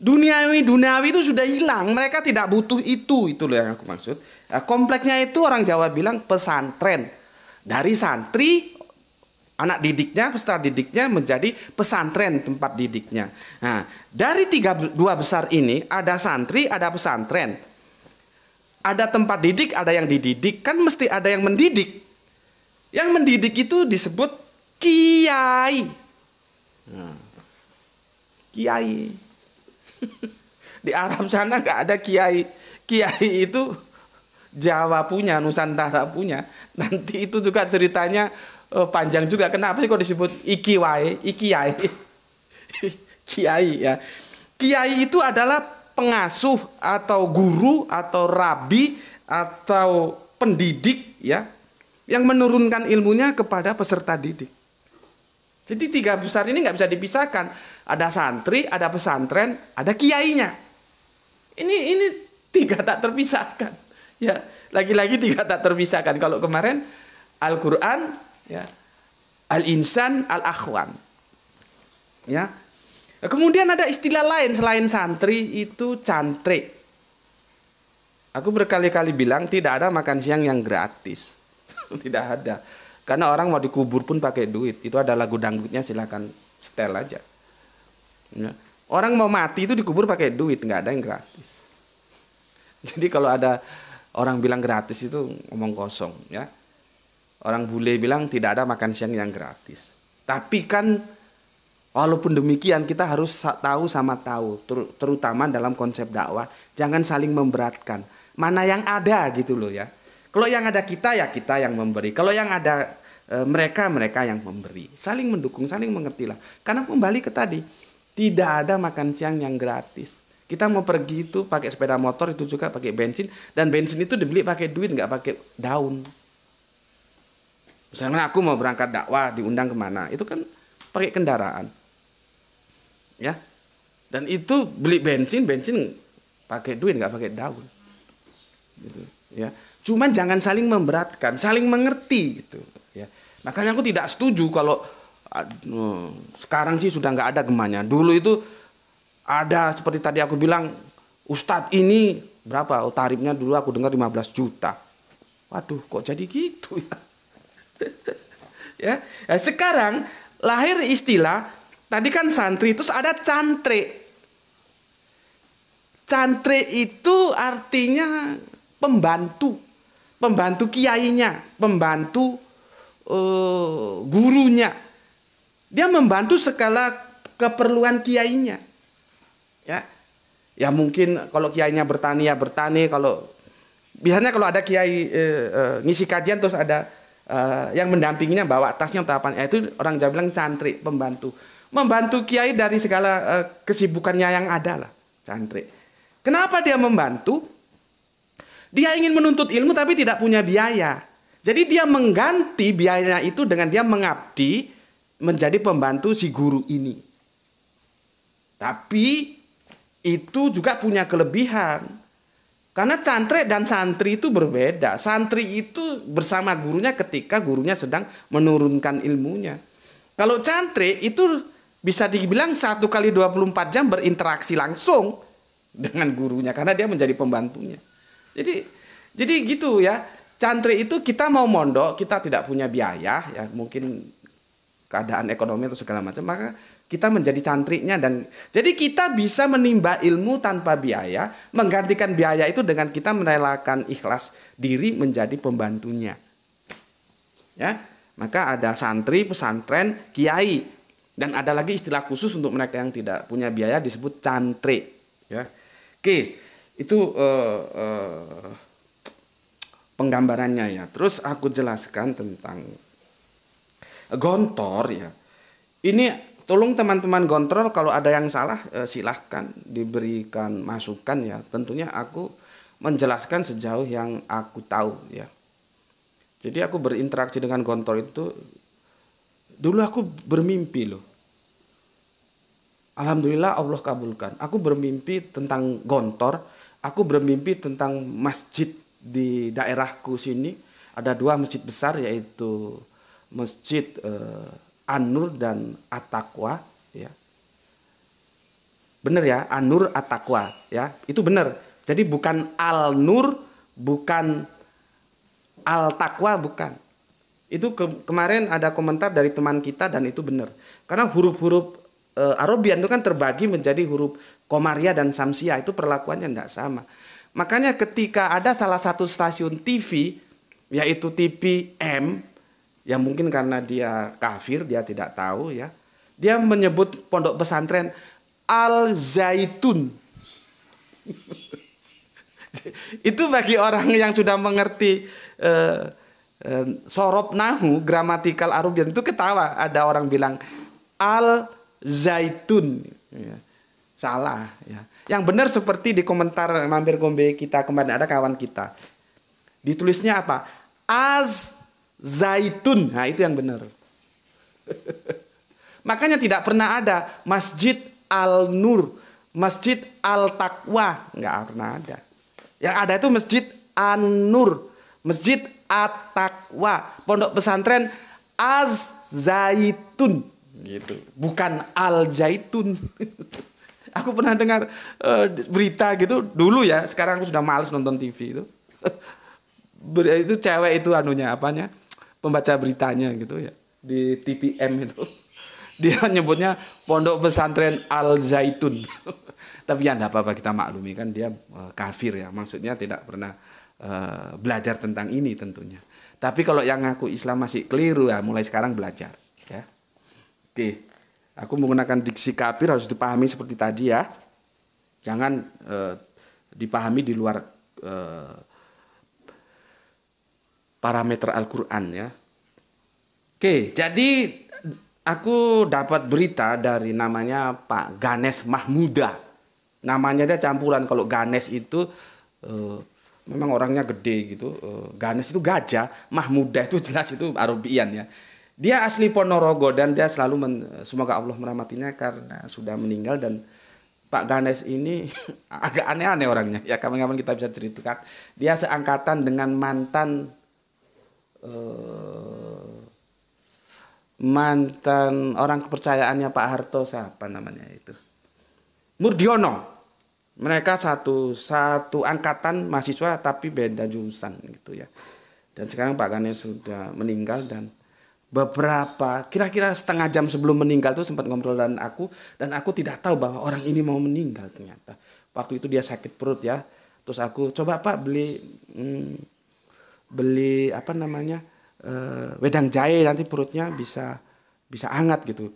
duniawi duniawi itu sudah hilang. Mereka tidak butuh itu, itu loh yang aku maksud. Ya, kompleksnya itu orang Jawa bilang pesantren. Dari santri anak didiknya, peserta didiknya menjadi pesantren tempat didiknya. Nah, dari tiga dua besar ini ada santri, ada pesantren. Ada tempat didik, ada yang dididik, kan mesti ada yang mendidik. Yang mendidik itu disebut kiai. Kiai. Di Arab sana nggak ada kiai. Kiai itu Jawa punya, Nusantara punya. Nanti itu juga ceritanya eh, panjang juga. Kenapa sih kok disebut ikiwai, ikiai? [laughs] kiai ya. Kiai itu adalah pengasuh atau guru atau rabi atau pendidik ya yang menurunkan ilmunya kepada peserta didik. Jadi tiga besar ini nggak bisa dipisahkan. Ada santri, ada pesantren, ada kiainya. Ini ini tiga tak terpisahkan. Ya, lagi-lagi tiga tak terpisahkan. Kalau kemarin Al-Qur'an, ya. Al-insan, al-akhwan. Ya. Kemudian ada istilah lain selain santri itu cantri. Aku berkali-kali bilang tidak ada makan siang yang gratis. [laughs] tidak ada karena orang mau dikubur pun pakai duit. Itu adalah gudangnya silahkan setel aja. Ya. Orang mau mati itu dikubur pakai duit, nggak ada yang gratis. [laughs] Jadi kalau ada orang bilang gratis itu ngomong kosong ya. Orang bule bilang tidak ada makan siang yang gratis. Tapi kan walaupun demikian kita harus tahu sama tahu ter terutama dalam konsep dakwah jangan saling memberatkan. Mana yang ada gitu loh ya. Kalau yang ada kita ya kita yang memberi. Kalau yang ada e, mereka mereka yang memberi. Saling mendukung, saling mengertilah. Karena kembali ke tadi, tidak ada makan siang yang gratis. Kita mau pergi itu pakai sepeda motor itu juga pakai bensin dan bensin itu dibeli pakai duit nggak pakai daun. Misalnya aku mau berangkat dakwah diundang kemana itu kan pakai kendaraan, ya. Dan itu beli bensin bensin pakai duit nggak pakai daun, gitu, ya. Cuman jangan saling memberatkan, saling mengerti gitu. Ya. Makanya aku tidak setuju kalau aduh, sekarang sih sudah nggak ada gemanya. Dulu itu ada seperti tadi aku bilang Ustadz ini berapa? Oh, tarifnya dulu aku dengar 15 juta. Waduh, kok jadi gitu ya? [laughs] ya, ya sekarang lahir istilah tadi kan santri terus ada cantre. Cantre itu artinya pembantu pembantu kiainya, pembantu uh, gurunya. Dia membantu segala keperluan kiainya. Ya. Ya mungkin kalau kiainya bertani ya bertani, kalau biasanya kalau ada kiai uh, uh, ngisi kajian terus ada uh, yang mendampinginya bawa tasnya tahapan ya, itu orang Jawa bilang cantrik, pembantu. Membantu kiai dari segala uh, kesibukannya yang ada lah, cantrik. Kenapa dia membantu? Dia ingin menuntut ilmu tapi tidak punya biaya. Jadi dia mengganti biayanya itu dengan dia mengabdi menjadi pembantu si guru ini. Tapi itu juga punya kelebihan. Karena cantrek dan santri itu berbeda. Santri itu bersama gurunya ketika gurunya sedang menurunkan ilmunya. Kalau cantrek itu bisa dibilang satu kali 24 jam berinteraksi langsung dengan gurunya karena dia menjadi pembantunya. Jadi jadi gitu ya. Cantri itu kita mau mondok, kita tidak punya biaya ya mungkin keadaan ekonomi atau segala macam maka kita menjadi cantriknya dan jadi kita bisa menimba ilmu tanpa biaya, menggantikan biaya itu dengan kita merelakan ikhlas diri menjadi pembantunya. Ya, maka ada santri, pesantren, kiai dan ada lagi istilah khusus untuk mereka yang tidak punya biaya disebut cantri, ya. Oke itu uh, uh, penggambarannya ya. Terus aku jelaskan tentang gontor ya. Ini tolong teman-teman gontor kalau ada yang salah uh, silahkan diberikan masukan ya. Tentunya aku menjelaskan sejauh yang aku tahu ya. Jadi aku berinteraksi dengan gontor itu dulu aku bermimpi loh. Alhamdulillah Allah kabulkan. Aku bermimpi tentang gontor aku bermimpi tentang masjid di daerahku sini ada dua masjid besar yaitu masjid eh, an dan Atakwa ya. Benar ya, Anur Atakwa ya. Itu benar. Jadi bukan Al-Nur, bukan Al-Taqwa bukan. Itu ke kemarin ada komentar dari teman kita dan itu benar. Karena huruf-huruf e, Arabian itu kan terbagi menjadi huruf Komaria dan Samsia itu perlakuannya tidak sama. Makanya ketika ada salah satu stasiun TV yaitu TV M yang mungkin karena dia kafir dia tidak tahu ya. Dia menyebut pondok pesantren Al Zaitun. [laughs] itu bagi orang yang sudah mengerti eh, eh, sorop nahu gramatikal Arabian itu ketawa ada orang bilang Al Zaitun ya salah ya. Yang benar seperti di komentar mampir gombe kita kemarin ada kawan kita. Ditulisnya apa? Az zaitun. Nah, itu yang benar. [laughs] Makanya tidak pernah ada Masjid Al Nur, Masjid Al Taqwa, nggak pernah ada. Yang ada itu Masjid An Nur, Masjid At Taqwa, Pondok Pesantren Az Zaitun gitu. Bukan Al Zaitun. [laughs] Aku pernah dengar uh, berita gitu dulu ya, sekarang aku sudah males nonton TV itu. [laughs] itu cewek itu anunya apanya? Pembaca beritanya gitu ya di TPM itu. [laughs] Dia nyebutnya Pondok Pesantren Al Zaitun. [laughs] Tapi ya apa-apa kita maklumi kan dia uh, kafir ya. Maksudnya tidak pernah uh, belajar tentang ini tentunya. Tapi kalau yang ngaku Islam masih keliru ya mulai sekarang belajar ya. Oke. Okay. Aku menggunakan diksi kafir harus dipahami seperti tadi ya. Jangan eh, dipahami di luar eh, parameter Al-Qur'an ya. Oke, jadi aku dapat berita dari namanya Pak Ganes Mahmuda. Namanya dia campuran kalau Ganes itu eh, memang orangnya gede gitu. Eh, Ganes itu gajah, Mahmuda itu jelas itu Arabian ya. Dia asli Ponorogo dan dia selalu men, semoga Allah merahmatinya karena sudah meninggal dan Pak Ganes ini [laughs] agak aneh-aneh orangnya. Ya kapan-kapan kita bisa ceritakan. Dia seangkatan dengan mantan eh, mantan orang kepercayaannya Pak Harto siapa namanya itu? Murdiono. Mereka satu satu angkatan mahasiswa tapi beda jurusan gitu ya. Dan sekarang Pak Ganes sudah meninggal dan beberapa kira-kira setengah jam sebelum meninggal tuh sempat ngobrol dengan aku dan aku tidak tahu bahwa orang ini mau meninggal ternyata waktu itu dia sakit perut ya terus aku coba pak beli hmm, beli apa namanya uh, wedang jahe nanti perutnya bisa bisa hangat gitu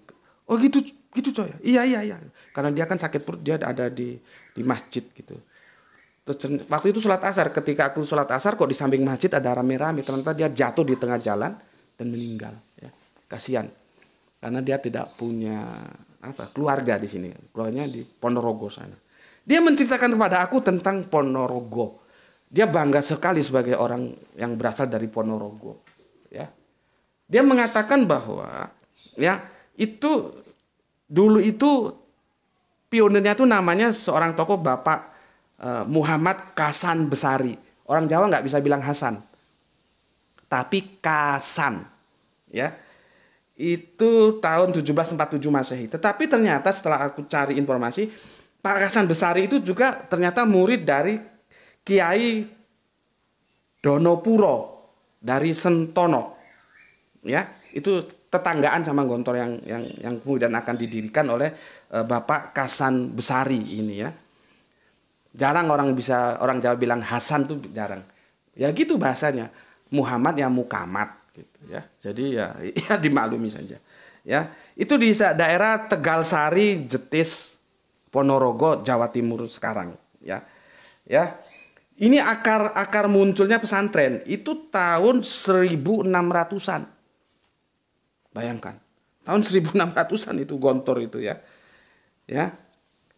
oh gitu gitu coy iya iya iya karena dia kan sakit perut dia ada di di masjid gitu terus waktu itu sholat asar ketika aku sholat asar kok di samping masjid ada rame-rame ternyata dia jatuh di tengah jalan dan meninggal kasihan karena dia tidak punya apa keluarga di sini keluarganya di Ponorogo sana dia menceritakan kepada aku tentang Ponorogo dia bangga sekali sebagai orang yang berasal dari Ponorogo ya dia mengatakan bahwa ya itu dulu itu pionernya itu namanya seorang tokoh Bapak eh, Muhammad Kasan Besari orang Jawa nggak bisa bilang Hasan tapi Kasan ya itu tahun 1747 Masehi. Tetapi ternyata setelah aku cari informasi, Pak Hasan Besari itu juga ternyata murid dari Kiai Donopuro dari Sentono. Ya, itu tetanggaan sama Gontor yang yang yang kemudian akan didirikan oleh eh, Bapak Kasan Besari ini ya. Jarang orang bisa orang Jawa bilang Hasan tuh jarang. Ya gitu bahasanya. Muhammad yang Mukamat ya jadi ya, [laughs] ya dimaklumi saja ya itu di daerah Tegal Sari Jetis Ponorogo Jawa Timur sekarang ya ya ini akar akar munculnya pesantren itu tahun 1600-an bayangkan tahun 1600-an itu gontor itu ya ya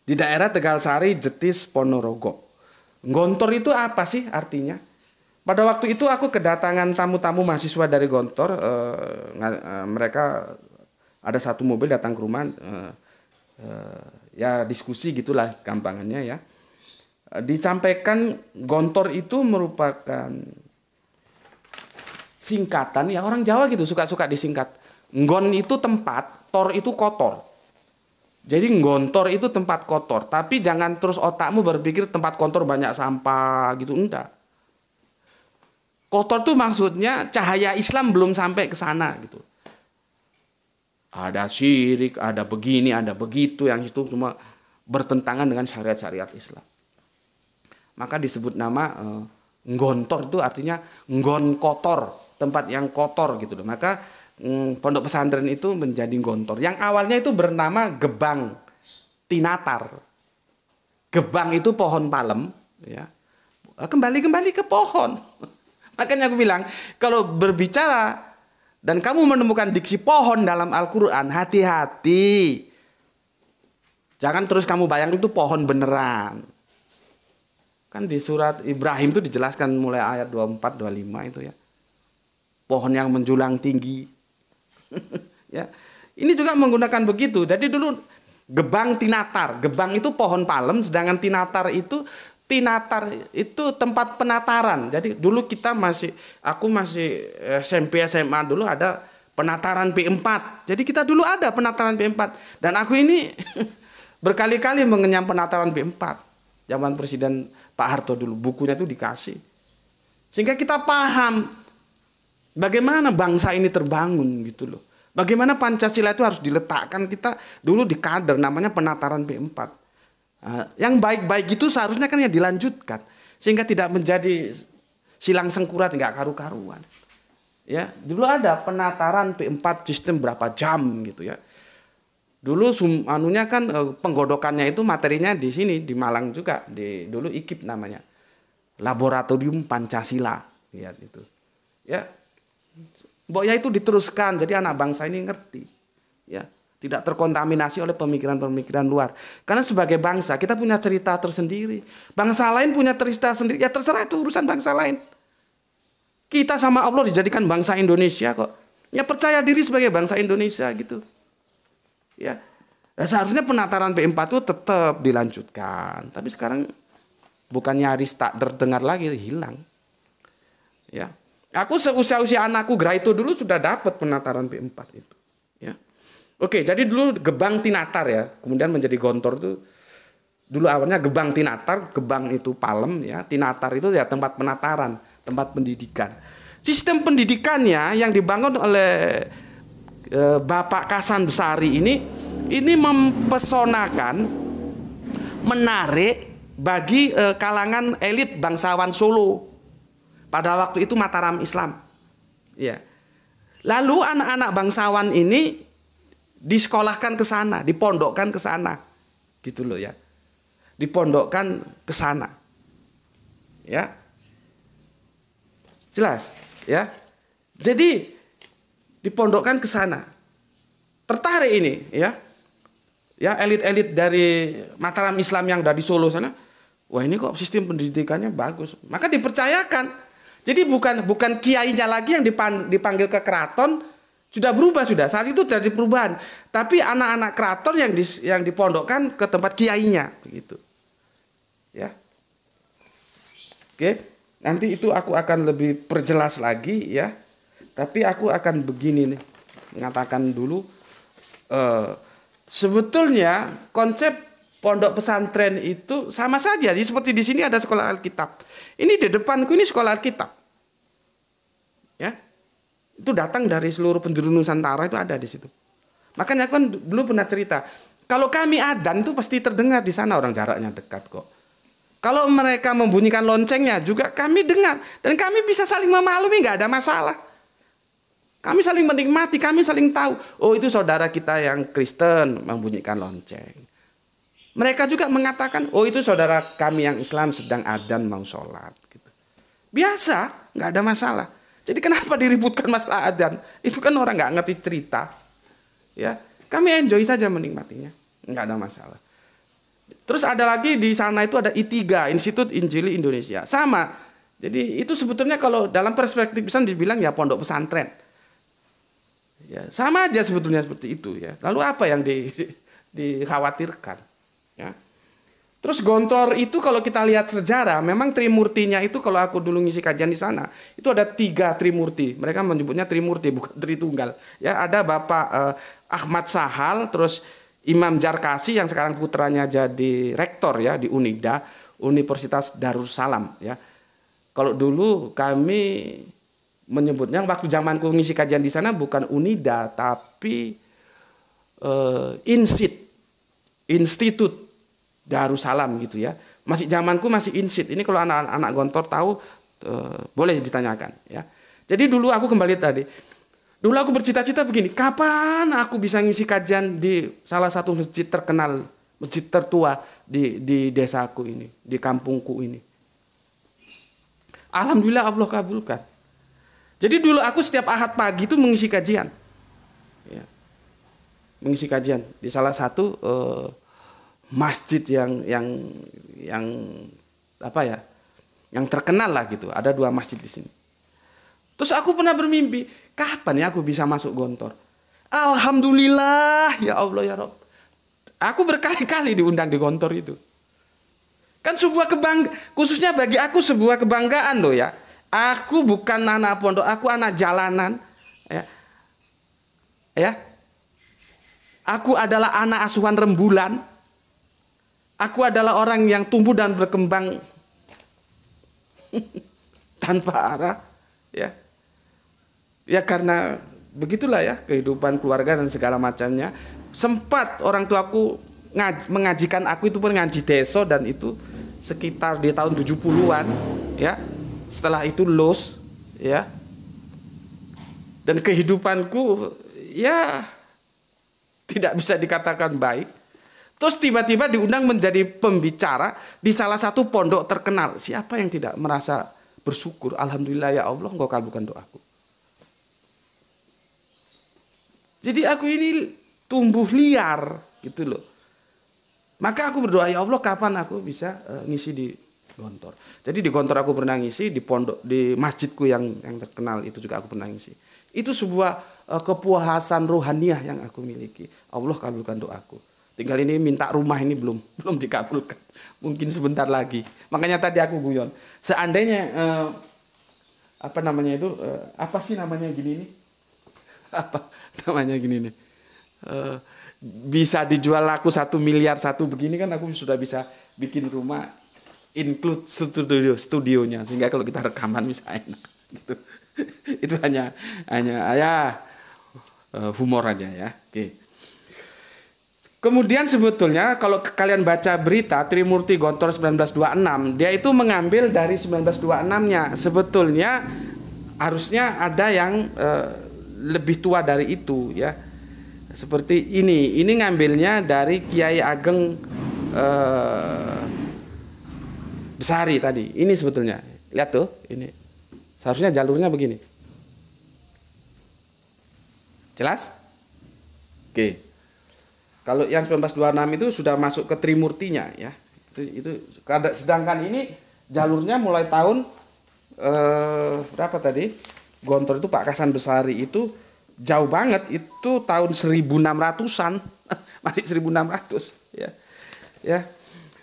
di daerah Tegal Sari Jetis Ponorogo gontor itu apa sih artinya pada waktu itu aku kedatangan tamu-tamu mahasiswa dari Gontor. Uh, uh, mereka ada satu mobil datang ke rumah. Uh, uh, ya diskusi gitulah gampangannya ya. Dicampaikan Gontor itu merupakan singkatan ya orang Jawa gitu suka-suka disingkat. Ngon itu tempat, tor itu kotor. Jadi ngontor itu tempat kotor, tapi jangan terus otakmu berpikir tempat kotor banyak sampah gitu enggak Kotor tuh maksudnya cahaya Islam belum sampai ke sana gitu. Ada syirik, ada begini, ada begitu yang itu semua bertentangan dengan syariat-syariat Islam. Maka disebut nama e, ngontor itu artinya ngon kotor, tempat yang kotor gitu loh. Maka mm, pondok pesantren itu menjadi ngontor. Yang awalnya itu bernama Gebang Tinatar. Gebang itu pohon palem ya. Kembali kembali ke pohon. Makanya aku bilang, kalau berbicara dan kamu menemukan diksi pohon dalam Al-Quran, hati-hati. Jangan terus kamu bayangin itu pohon beneran. Kan di surat Ibrahim itu dijelaskan mulai ayat 24, 25 itu ya. Pohon yang menjulang tinggi. [laughs] ya. Ini juga menggunakan begitu. Jadi dulu gebang tinatar. Gebang itu pohon palem, sedangkan tinatar itu tinatar itu tempat penataran. Jadi dulu kita masih aku masih eh, SMP SMA dulu ada penataran P4. Jadi kita dulu ada penataran P4 dan aku ini [laughs] berkali-kali mengenyam penataran P4. Zaman Presiden Pak Harto dulu bukunya itu dikasih. Sehingga kita paham bagaimana bangsa ini terbangun gitu loh. Bagaimana Pancasila itu harus diletakkan kita dulu di kader namanya penataran P4. Ah, yang baik-baik itu seharusnya kan yang dilanjutkan sehingga tidak menjadi silang sengkurat nggak karu-karuan. Ya, dulu ada penataran P4 sistem berapa jam gitu ya. Dulu sum, anunya kan eh, penggodokannya itu materinya di sini di Malang juga di dulu IKIP namanya. Laboratorium Pancasila, lihat itu. Ya. Mbok ya itu diteruskan jadi anak bangsa ini ngerti. Ya tidak terkontaminasi oleh pemikiran-pemikiran luar. Karena sebagai bangsa kita punya cerita tersendiri. Bangsa lain punya cerita sendiri. Ya terserah itu urusan bangsa lain. Kita sama Allah dijadikan bangsa Indonesia kok. Ya percaya diri sebagai bangsa Indonesia gitu. Ya. ya seharusnya penataran P4 itu tetap dilanjutkan. Tapi sekarang bukannya nyaris tak terdengar lagi, hilang. Ya. Aku seusia-usia anakku Graito itu dulu sudah dapat penataran P4 itu. Oke, jadi dulu Gebang Tinatar ya, kemudian menjadi Gontor itu dulu awalnya Gebang Tinatar, Gebang itu Palem ya, Tinatar itu ya tempat penataran, tempat pendidikan. Sistem pendidikannya yang dibangun oleh e, Bapak Kasan Besari ini ini mempesonakan, menarik bagi e, kalangan elit bangsawan Solo. Pada waktu itu Mataram Islam. Ya. Lalu anak-anak bangsawan ini disekolahkan ke sana, dipondokkan ke sana. Gitu loh ya. Dipondokkan ke sana. Ya. Jelas, ya. Jadi dipondokkan ke sana. Tertarik ini, ya. Ya, elit-elit dari Mataram Islam yang dari Solo sana. Wah, ini kok sistem pendidikannya bagus. Maka dipercayakan. Jadi bukan bukan kiainya lagi yang dipanggil ke keraton, sudah berubah sudah saat itu terjadi perubahan tapi anak-anak keraton yang di, yang dipondokkan ke tempat kiainya begitu ya oke nanti itu aku akan lebih perjelas lagi ya tapi aku akan begini nih mengatakan dulu eh, sebetulnya konsep pondok pesantren itu sama saja jadi seperti di sini ada sekolah Alkitab ini di depanku ini sekolah Alkitab itu datang dari seluruh penjuru Nusantara itu ada di situ. Makanya aku kan dulu pernah cerita, kalau kami adan tuh pasti terdengar di sana orang jaraknya dekat kok. Kalau mereka membunyikan loncengnya juga kami dengar dan kami bisa saling memaklumi nggak ada masalah. Kami saling menikmati, kami saling tahu. Oh itu saudara kita yang Kristen membunyikan lonceng. Mereka juga mengatakan, oh itu saudara kami yang Islam sedang adan mau sholat. Gitu. Biasa, nggak ada masalah. Jadi kenapa diributkan masalah adzan? Itu kan orang nggak ngerti cerita. Ya, kami enjoy saja menikmatinya. Nggak ada masalah. Terus ada lagi di sana itu ada I3, Institut Injili Indonesia. Sama. Jadi itu sebetulnya kalau dalam perspektif Islam dibilang ya pondok pesantren. Ya, sama aja sebetulnya seperti itu ya. Lalu apa yang di, di dikhawatirkan? Terus gontor itu kalau kita lihat sejarah, memang trimurtinya itu kalau aku dulu ngisi kajian di sana, itu ada tiga trimurti. Mereka menyebutnya trimurti, bukan tritunggal. Ya, ada Bapak eh, Ahmad Sahal, terus Imam Jarkasi yang sekarang putranya jadi rektor ya di Unida, Universitas Darussalam ya. Kalau dulu kami menyebutnya waktu zamanku ngisi kajian di sana bukan Unida tapi eh, Insit, Institut Darussalam gitu ya. Masih zamanku masih insit. Ini kalau anak-anak gontor tahu uh, boleh ditanyakan ya. Jadi dulu aku kembali tadi. Dulu aku bercita-cita begini, kapan aku bisa ngisi kajian di salah satu masjid terkenal, masjid tertua di di desaku ini, di kampungku ini. Alhamdulillah Allah kabulkan. Jadi dulu aku setiap ahad pagi itu mengisi kajian. Ya. Mengisi kajian di salah satu uh, masjid yang yang yang apa ya yang terkenal lah gitu ada dua masjid di sini terus aku pernah bermimpi kapan ya aku bisa masuk Gontor alhamdulillah ya Allah ya Rob aku berkali-kali diundang di Gontor itu kan sebuah kebang, khususnya bagi aku sebuah kebanggaan loh ya aku bukan anak pondok aku anak jalanan ya ya aku adalah anak asuhan rembulan Aku adalah orang yang tumbuh dan berkembang [laughs] tanpa arah, ya. Ya karena begitulah ya kehidupan keluarga dan segala macamnya. Sempat orang tuaku ngaj mengajikan aku itu pun ngaji deso dan itu sekitar di tahun 70-an, ya. Setelah itu los, ya. Dan kehidupanku ya tidak bisa dikatakan baik Terus tiba-tiba diundang menjadi pembicara di salah satu pondok terkenal. Siapa yang tidak merasa bersyukur? Alhamdulillah ya Allah, engkau kabulkan doaku. Jadi aku ini tumbuh liar gitu loh. Maka aku berdoa ya Allah kapan aku bisa uh, ngisi di Gontor. Jadi di Gontor aku pernah ngisi di pondok di masjidku yang yang terkenal itu juga aku pernah ngisi. Itu sebuah uh, kepuasan rohaniah yang aku miliki. Allah kabulkan doaku. Tinggal ini minta rumah ini belum [laughs] belum dikabulkan. Mungkin sebentar lagi. Makanya tadi aku guyon. Seandainya eh, apa namanya itu eh, apa sih namanya gini nih? [laughs] Apa namanya gini nih? Eh, bisa dijual laku satu miliar satu begini kan aku sudah bisa bikin rumah include studio studionya sehingga kalau kita rekaman misalnya [laughs] gitu itu hanya hanya ayah eh, humor aja ya oke okay. Kemudian sebetulnya kalau kalian baca berita Trimurti Gontor 1926, dia itu mengambil dari 1926-nya. Sebetulnya harusnya ada yang e, lebih tua dari itu ya. Seperti ini, ini ngambilnya dari Kiai Ageng e, Besari tadi. Ini sebetulnya. Lihat tuh, ini. Seharusnya jalurnya begini. Jelas? Oke. Okay. Kalau yang 1926 itu sudah masuk ke Trimurtinya ya. Itu itu sedangkan ini jalurnya mulai tahun eh, berapa tadi? Gontor itu Pak Kasan Besari itu jauh banget itu tahun 1600-an. [laughs] Masih 1600 ya. Ya.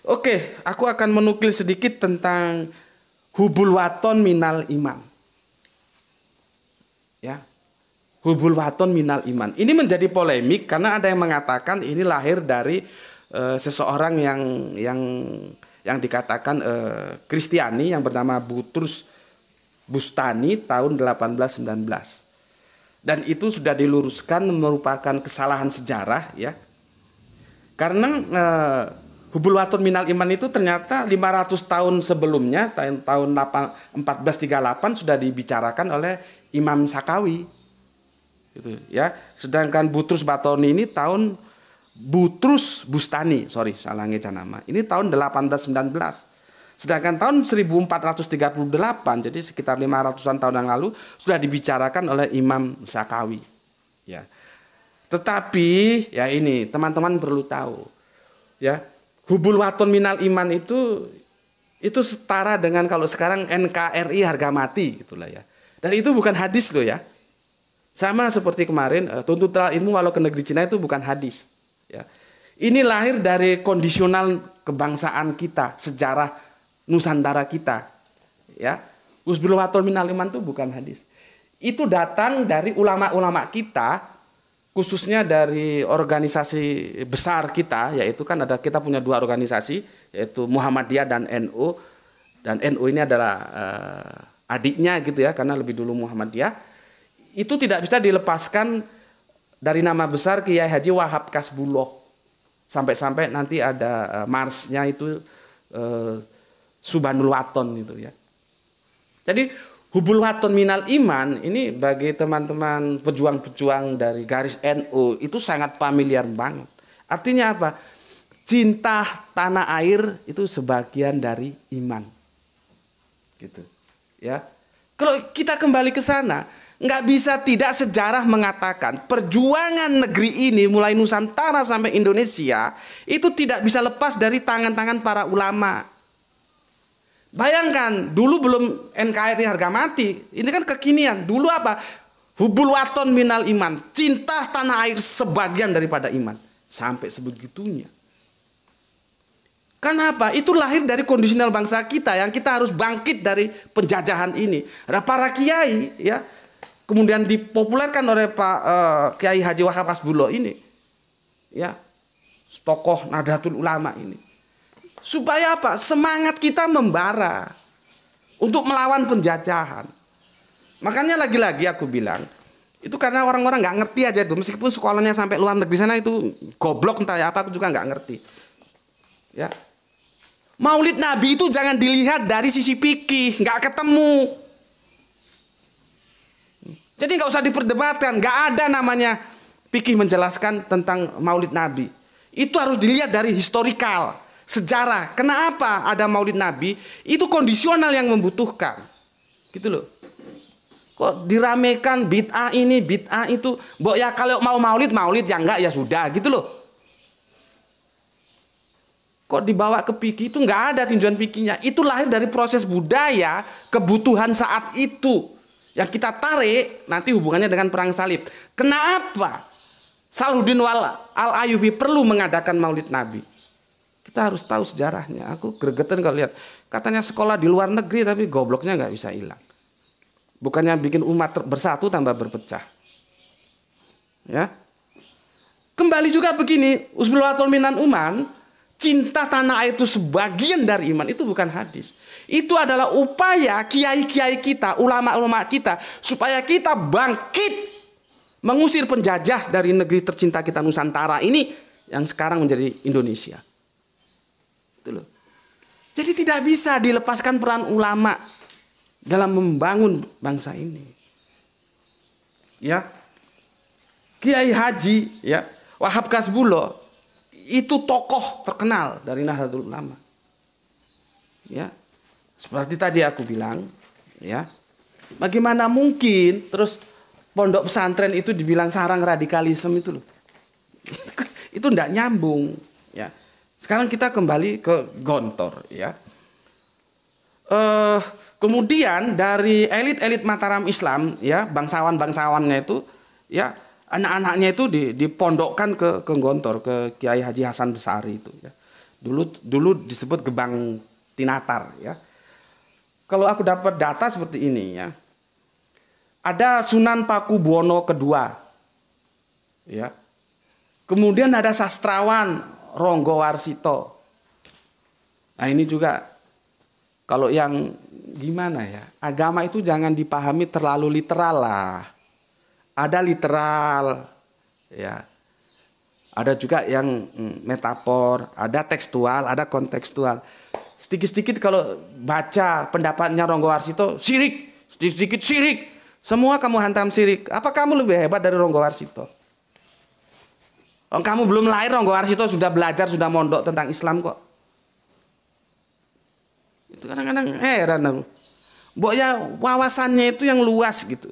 Oke, aku akan menukil sedikit tentang hubul waton minal iman. Ya, Hubul waton minal iman. Ini menjadi polemik karena ada yang mengatakan ini lahir dari e, seseorang yang yang yang dikatakan e, Kristiani e, yang bernama Butrus Bustani tahun 1819. Dan itu sudah diluruskan merupakan kesalahan sejarah ya. Karena e, Hubul Waton Minal Iman itu ternyata 500 tahun sebelumnya tahun tahun 1438 sudah dibicarakan oleh Imam Sakawi gitu ya. Sedangkan Butrus Batoni ini tahun Butrus Bustani, sorry salah ngeca nama. Ini tahun 1819. Sedangkan tahun 1438, jadi sekitar 500-an tahun yang lalu sudah dibicarakan oleh Imam Sakawi. Ya. Tetapi ya ini teman-teman perlu tahu. Ya, hubul waton minal iman itu itu setara dengan kalau sekarang NKRI harga mati gitulah ya. Dan itu bukan hadis loh ya. Sama seperti kemarin, eh, tuntutan ilmu walau ke negeri Cina itu bukan hadis. Ya. Ini lahir dari kondisional kebangsaan kita, sejarah Nusantara kita. Ya, Usbul Watul Minal Iman itu bukan hadis. Itu datang dari ulama-ulama kita, khususnya dari organisasi besar kita, yaitu kan ada kita punya dua organisasi, yaitu Muhammadiyah dan NU. Dan NU ini adalah uh, adiknya gitu ya, karena lebih dulu Muhammadiyah itu tidak bisa dilepaskan dari nama besar Kiai Haji Wahab Kasbulok. Sampai-sampai nanti ada eh, Marsnya itu eh, Subhanul Waton gitu ya. Jadi hubul waton minal iman ini bagi teman-teman pejuang-pejuang dari garis NU itu sangat familiar banget. Artinya apa? Cinta tanah air itu sebagian dari iman. Gitu. Ya. Kalau kita kembali ke sana, nggak bisa tidak sejarah mengatakan perjuangan negeri ini mulai Nusantara sampai Indonesia itu tidak bisa lepas dari tangan-tangan para ulama. Bayangkan dulu belum NKRI harga mati, ini kan kekinian. Dulu apa? Hubul waton minal iman, cinta tanah air sebagian daripada iman. Sampai sebegitunya. Kenapa? Itu lahir dari kondisional bangsa kita yang kita harus bangkit dari penjajahan ini. Nah, para kiai ya kemudian dipopulerkan oleh Pak eh, Kiai Haji Wahab Asbullah ini ya tokoh Nahdlatul Ulama ini supaya apa semangat kita membara untuk melawan penjajahan makanya lagi-lagi aku bilang itu karena orang-orang nggak ngerti aja itu meskipun sekolahnya sampai luar negeri sana itu goblok entah ya, apa aku juga nggak ngerti ya Maulid Nabi itu jangan dilihat dari sisi pikir, nggak ketemu. Jadi nggak usah diperdebatkan, nggak ada namanya pikir menjelaskan tentang Maulid Nabi. Itu harus dilihat dari historikal, sejarah. Kenapa ada Maulid Nabi? Itu kondisional yang membutuhkan. Gitu loh. Kok diramekan bid'ah ini, bid'ah itu. Mbok ya kalau mau maulid, maulid ya enggak ya sudah gitu loh. Kok dibawa ke pikir itu enggak ada tinjauan pikirnya. Itu lahir dari proses budaya, kebutuhan saat itu yang kita tarik nanti hubungannya dengan perang salib. Kenapa Saluddin Wal Al Ayubi perlu mengadakan Maulid Nabi? Kita harus tahu sejarahnya. Aku gregetan kalau lihat katanya sekolah di luar negeri tapi gobloknya nggak bisa hilang. Bukannya bikin umat bersatu tambah berpecah. Ya. Kembali juga begini, Usbulatul Minan Uman, cinta tanah air itu sebagian dari iman itu bukan hadis. Itu adalah upaya kiai-kiai kita, ulama-ulama kita, supaya kita bangkit mengusir penjajah dari negeri tercinta kita Nusantara ini yang sekarang menjadi Indonesia. Itu loh. Jadi tidak bisa dilepaskan peran ulama dalam membangun bangsa ini. Ya. Kiai Haji, ya, Wahab Kasbulo itu tokoh terkenal dari Nahdlatul Ulama. Ya, seperti tadi aku bilang, ya. Bagaimana mungkin terus pondok pesantren itu dibilang sarang radikalisme itu loh. [laughs] itu tidak nyambung, ya. Sekarang kita kembali ke Gontor, ya. Uh, kemudian dari elit-elit Mataram Islam, ya, bangsawan-bangsawannya itu, ya, anak-anaknya itu dipondokkan ke ke Gontor, ke Kiai Haji Hasan Besari itu, ya. Dulu dulu disebut Gebang Tinatar, ya kalau aku dapat data seperti ini ya. Ada Sunan Paku Buwono kedua. Ya. Kemudian ada sastrawan Ronggo Warsito. Nah ini juga kalau yang gimana ya? Agama itu jangan dipahami terlalu literal lah. Ada literal ya. Ada juga yang mm, metafor, ada tekstual, ada kontekstual. Sedikit-sedikit kalau baca pendapatnya Ronggo Warsito, sirik, sedikit-sedikit sirik. Semua kamu hantam sirik. Apa kamu lebih hebat dari Ronggo Warsito? Oh, kamu belum lahir Ronggo Warsito sudah belajar, sudah mondok tentang Islam kok. Itu kadang-kadang heran aku. Mbok ya wawasannya itu yang luas gitu.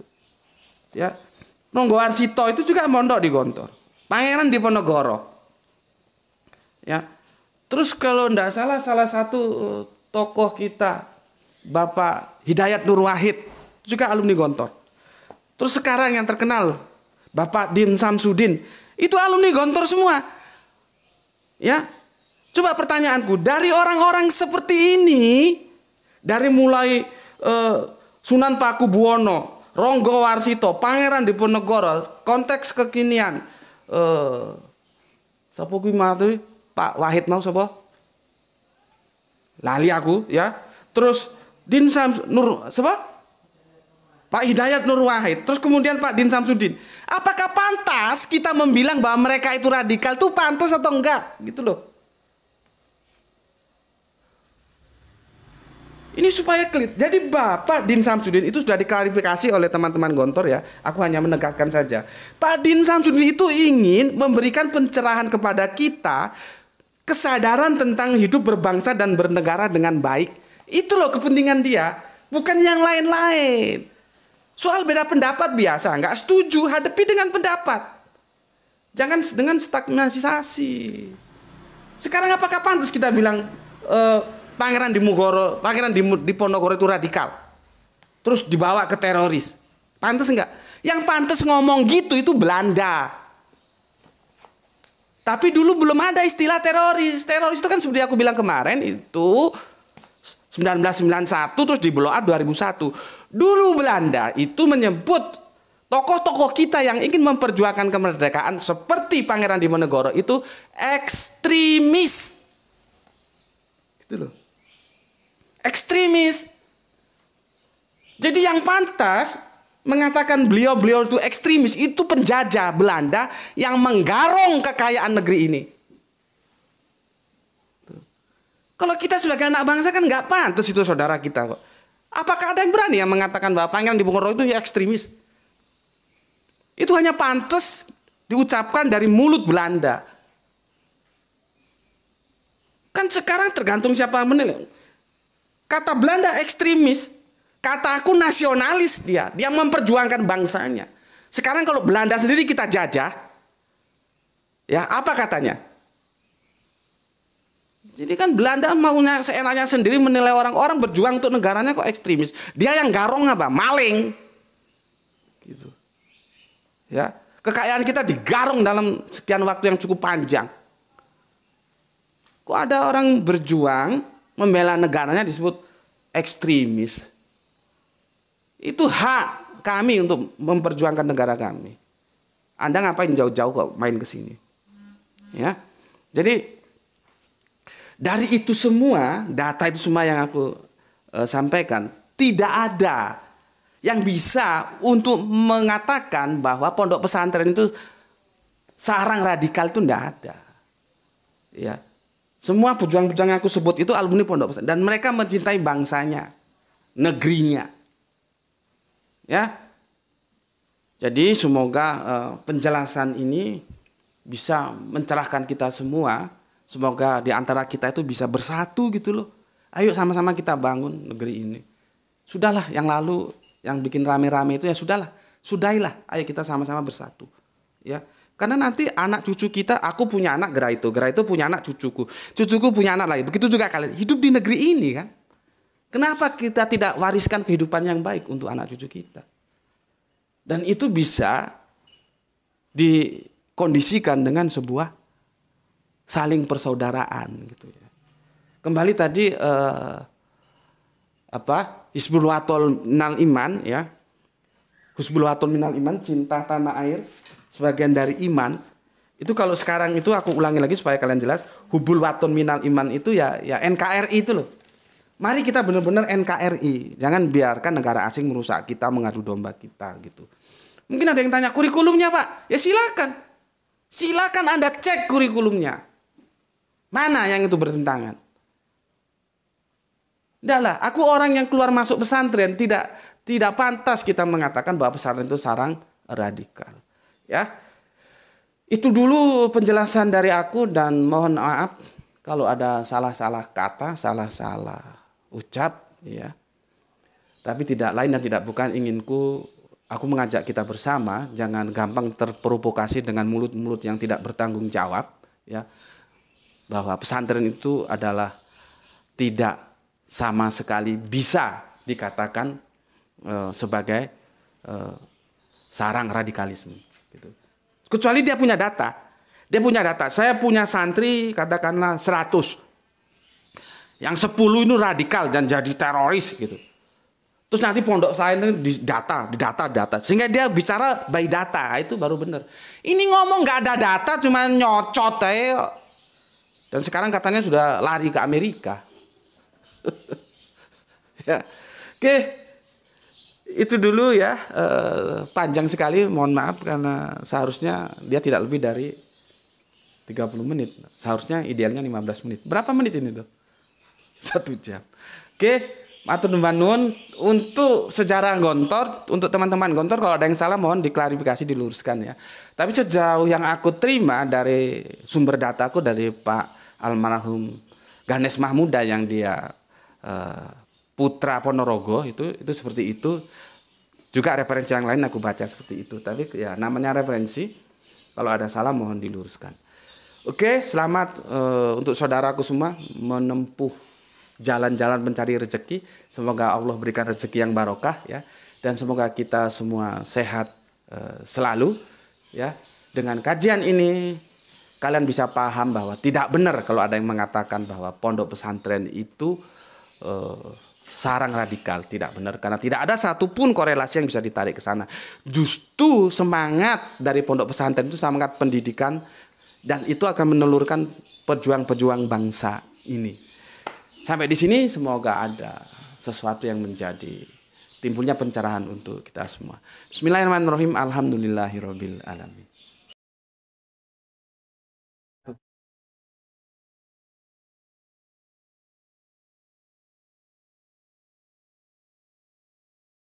Ya. Ronggo Warsito itu juga mondok di Gontor. Pangeran di Ponegoro. Ya, Terus kalau tidak salah salah satu eh, tokoh kita Bapak Hidayat Nur Wahid juga alumni Gontor. Terus sekarang yang terkenal Bapak Din Samsudin itu alumni Gontor semua. Ya. Coba pertanyaanku, dari orang-orang seperti ini dari mulai eh, Sunan Paku Buwono, Ronggo Warsito, Pangeran Diponegoro, konteks kekinian eh Sapu Pak Wahid mau sobo Lali aku ya. Terus Din Sam Nur sobo Pak Hidayat Nur Wahid. Terus kemudian Pak Din Samsudin. Apakah pantas kita membilang bahwa mereka itu radikal tuh pantas atau enggak? Gitu loh. Ini supaya klik. Jadi Bapak Din Samsudin itu sudah diklarifikasi oleh teman-teman Gontor ya. Aku hanya menegaskan saja. Pak Din Samsudin itu ingin memberikan pencerahan kepada kita kesadaran tentang hidup berbangsa dan bernegara dengan baik. Itu loh kepentingan dia, bukan yang lain-lain. Soal beda pendapat biasa, nggak setuju, hadapi dengan pendapat. Jangan dengan stagnasisasi. Sekarang apakah pantas kita bilang eh, pangeran di Mugoro, pangeran di, di Ponogoro itu radikal? Terus dibawa ke teroris. Pantas nggak? Yang pantas ngomong gitu itu Belanda. Tapi dulu belum ada istilah teroris. Teroris itu kan seperti aku bilang kemarin itu 1991 terus di blow up 2001. Dulu Belanda itu menyebut tokoh-tokoh kita yang ingin memperjuangkan kemerdekaan seperti Pangeran Diponegoro itu ekstremis. Gitu loh. Ekstremis. Jadi yang pantas mengatakan beliau-beliau itu ekstremis itu penjajah Belanda yang menggarong kekayaan negeri ini. Kalau kita sebagai anak bangsa kan nggak pantas itu saudara kita kok. Apakah ada yang berani yang mengatakan bahwa di Diponegoro itu ekstremis? Itu hanya pantas diucapkan dari mulut Belanda. Kan sekarang tergantung siapa yang menilai. Kata Belanda ekstremis Kataku nasionalis dia, dia memperjuangkan bangsanya. Sekarang kalau Belanda sendiri kita jajah, ya apa katanya? Jadi kan Belanda maunya seenaknya sendiri menilai orang-orang berjuang untuk negaranya kok ekstremis. Dia yang garong apa? Maling. Gitu. Ya, kekayaan kita digarong dalam sekian waktu yang cukup panjang. Kok ada orang berjuang membela negaranya disebut ekstremis? Itu hak kami untuk memperjuangkan negara kami. Anda ngapain jauh-jauh kok main ke sini? Ya. Jadi dari itu semua, data itu semua yang aku e, sampaikan, tidak ada yang bisa untuk mengatakan bahwa pondok pesantren itu sarang radikal itu tidak ada. Ya. Semua pejuang-pejuang yang aku sebut itu alumni pondok pesantren dan mereka mencintai bangsanya, negerinya. Ya. Jadi semoga uh, penjelasan ini bisa mencerahkan kita semua. Semoga di antara kita itu bisa bersatu gitu loh. Ayo sama-sama kita bangun negeri ini. Sudahlah yang lalu yang bikin rame-rame itu ya sudahlah. Sudahilah, ayo kita sama-sama bersatu. Ya. Karena nanti anak cucu kita, aku punya anak gerai itu, gerai itu punya anak cucuku. Cucuku punya anak lagi. Begitu juga kalian hidup di negeri ini kan. Kenapa kita tidak wariskan kehidupan yang baik untuk anak cucu kita? Dan itu bisa dikondisikan dengan sebuah saling persaudaraan gitu ya. Kembali tadi eh, apa? Hizbul Watol Minal Iman ya. Hizbul Watol Minal Iman cinta tanah air sebagian dari iman. Itu kalau sekarang itu aku ulangi lagi supaya kalian jelas. Hubul Watol Minal Iman itu ya ya NKRI itu loh Mari kita benar-benar NKRI. Jangan biarkan negara asing merusak kita, mengadu domba kita gitu. Mungkin ada yang tanya kurikulumnya pak? Ya silakan, silakan anda cek kurikulumnya. Mana yang itu bertentangan? Tidaklah, aku orang yang keluar masuk pesantren tidak tidak pantas kita mengatakan bahwa pesantren itu sarang radikal. Ya, itu dulu penjelasan dari aku dan mohon maaf kalau ada salah-salah kata, salah-salah ucap ya. Tapi tidak lain dan tidak bukan inginku aku mengajak kita bersama jangan gampang terprovokasi dengan mulut-mulut yang tidak bertanggung jawab ya. Bahwa pesantren itu adalah tidak sama sekali bisa dikatakan e, sebagai e, sarang radikalisme gitu. Kecuali dia punya data. Dia punya data. Saya punya santri katakanlah 100. Yang sepuluh itu radikal dan jadi teroris gitu. Terus nanti pondok saya ini di data, di data, data. Sehingga dia bicara by data, itu baru benar. Ini ngomong nggak ada data, cuma nyocot aja. Dan sekarang katanya sudah lari ke Amerika. [laughs] ya. Oke, itu dulu ya. E, panjang sekali, mohon maaf karena seharusnya dia tidak lebih dari 30 menit. Seharusnya idealnya 15 menit. Berapa menit ini tuh? satu jam oke matur nuwun untuk sejarah gontor untuk teman-teman gontor kalau ada yang salah mohon diklarifikasi diluruskan ya tapi sejauh yang aku terima dari sumber dataku dari Pak almarhum Ganes Mahmuda yang dia uh, putra Ponorogo itu itu seperti itu juga referensi yang lain aku baca seperti itu tapi ya namanya referensi kalau ada salah mohon diluruskan oke selamat uh, untuk saudaraku semua menempuh jalan-jalan mencari rezeki. Semoga Allah berikan rezeki yang barokah ya dan semoga kita semua sehat uh, selalu ya. Dengan kajian ini kalian bisa paham bahwa tidak benar kalau ada yang mengatakan bahwa pondok pesantren itu uh, sarang radikal, tidak benar karena tidak ada satupun korelasi yang bisa ditarik ke sana. Justru semangat dari pondok pesantren itu semangat pendidikan dan itu akan menelurkan pejuang-pejuang bangsa ini. Sampai di sini semoga ada sesuatu yang menjadi timbulnya pencerahan untuk kita semua. Bismillahirrahmanirrahim. Alhamdulillahirabbil alamin.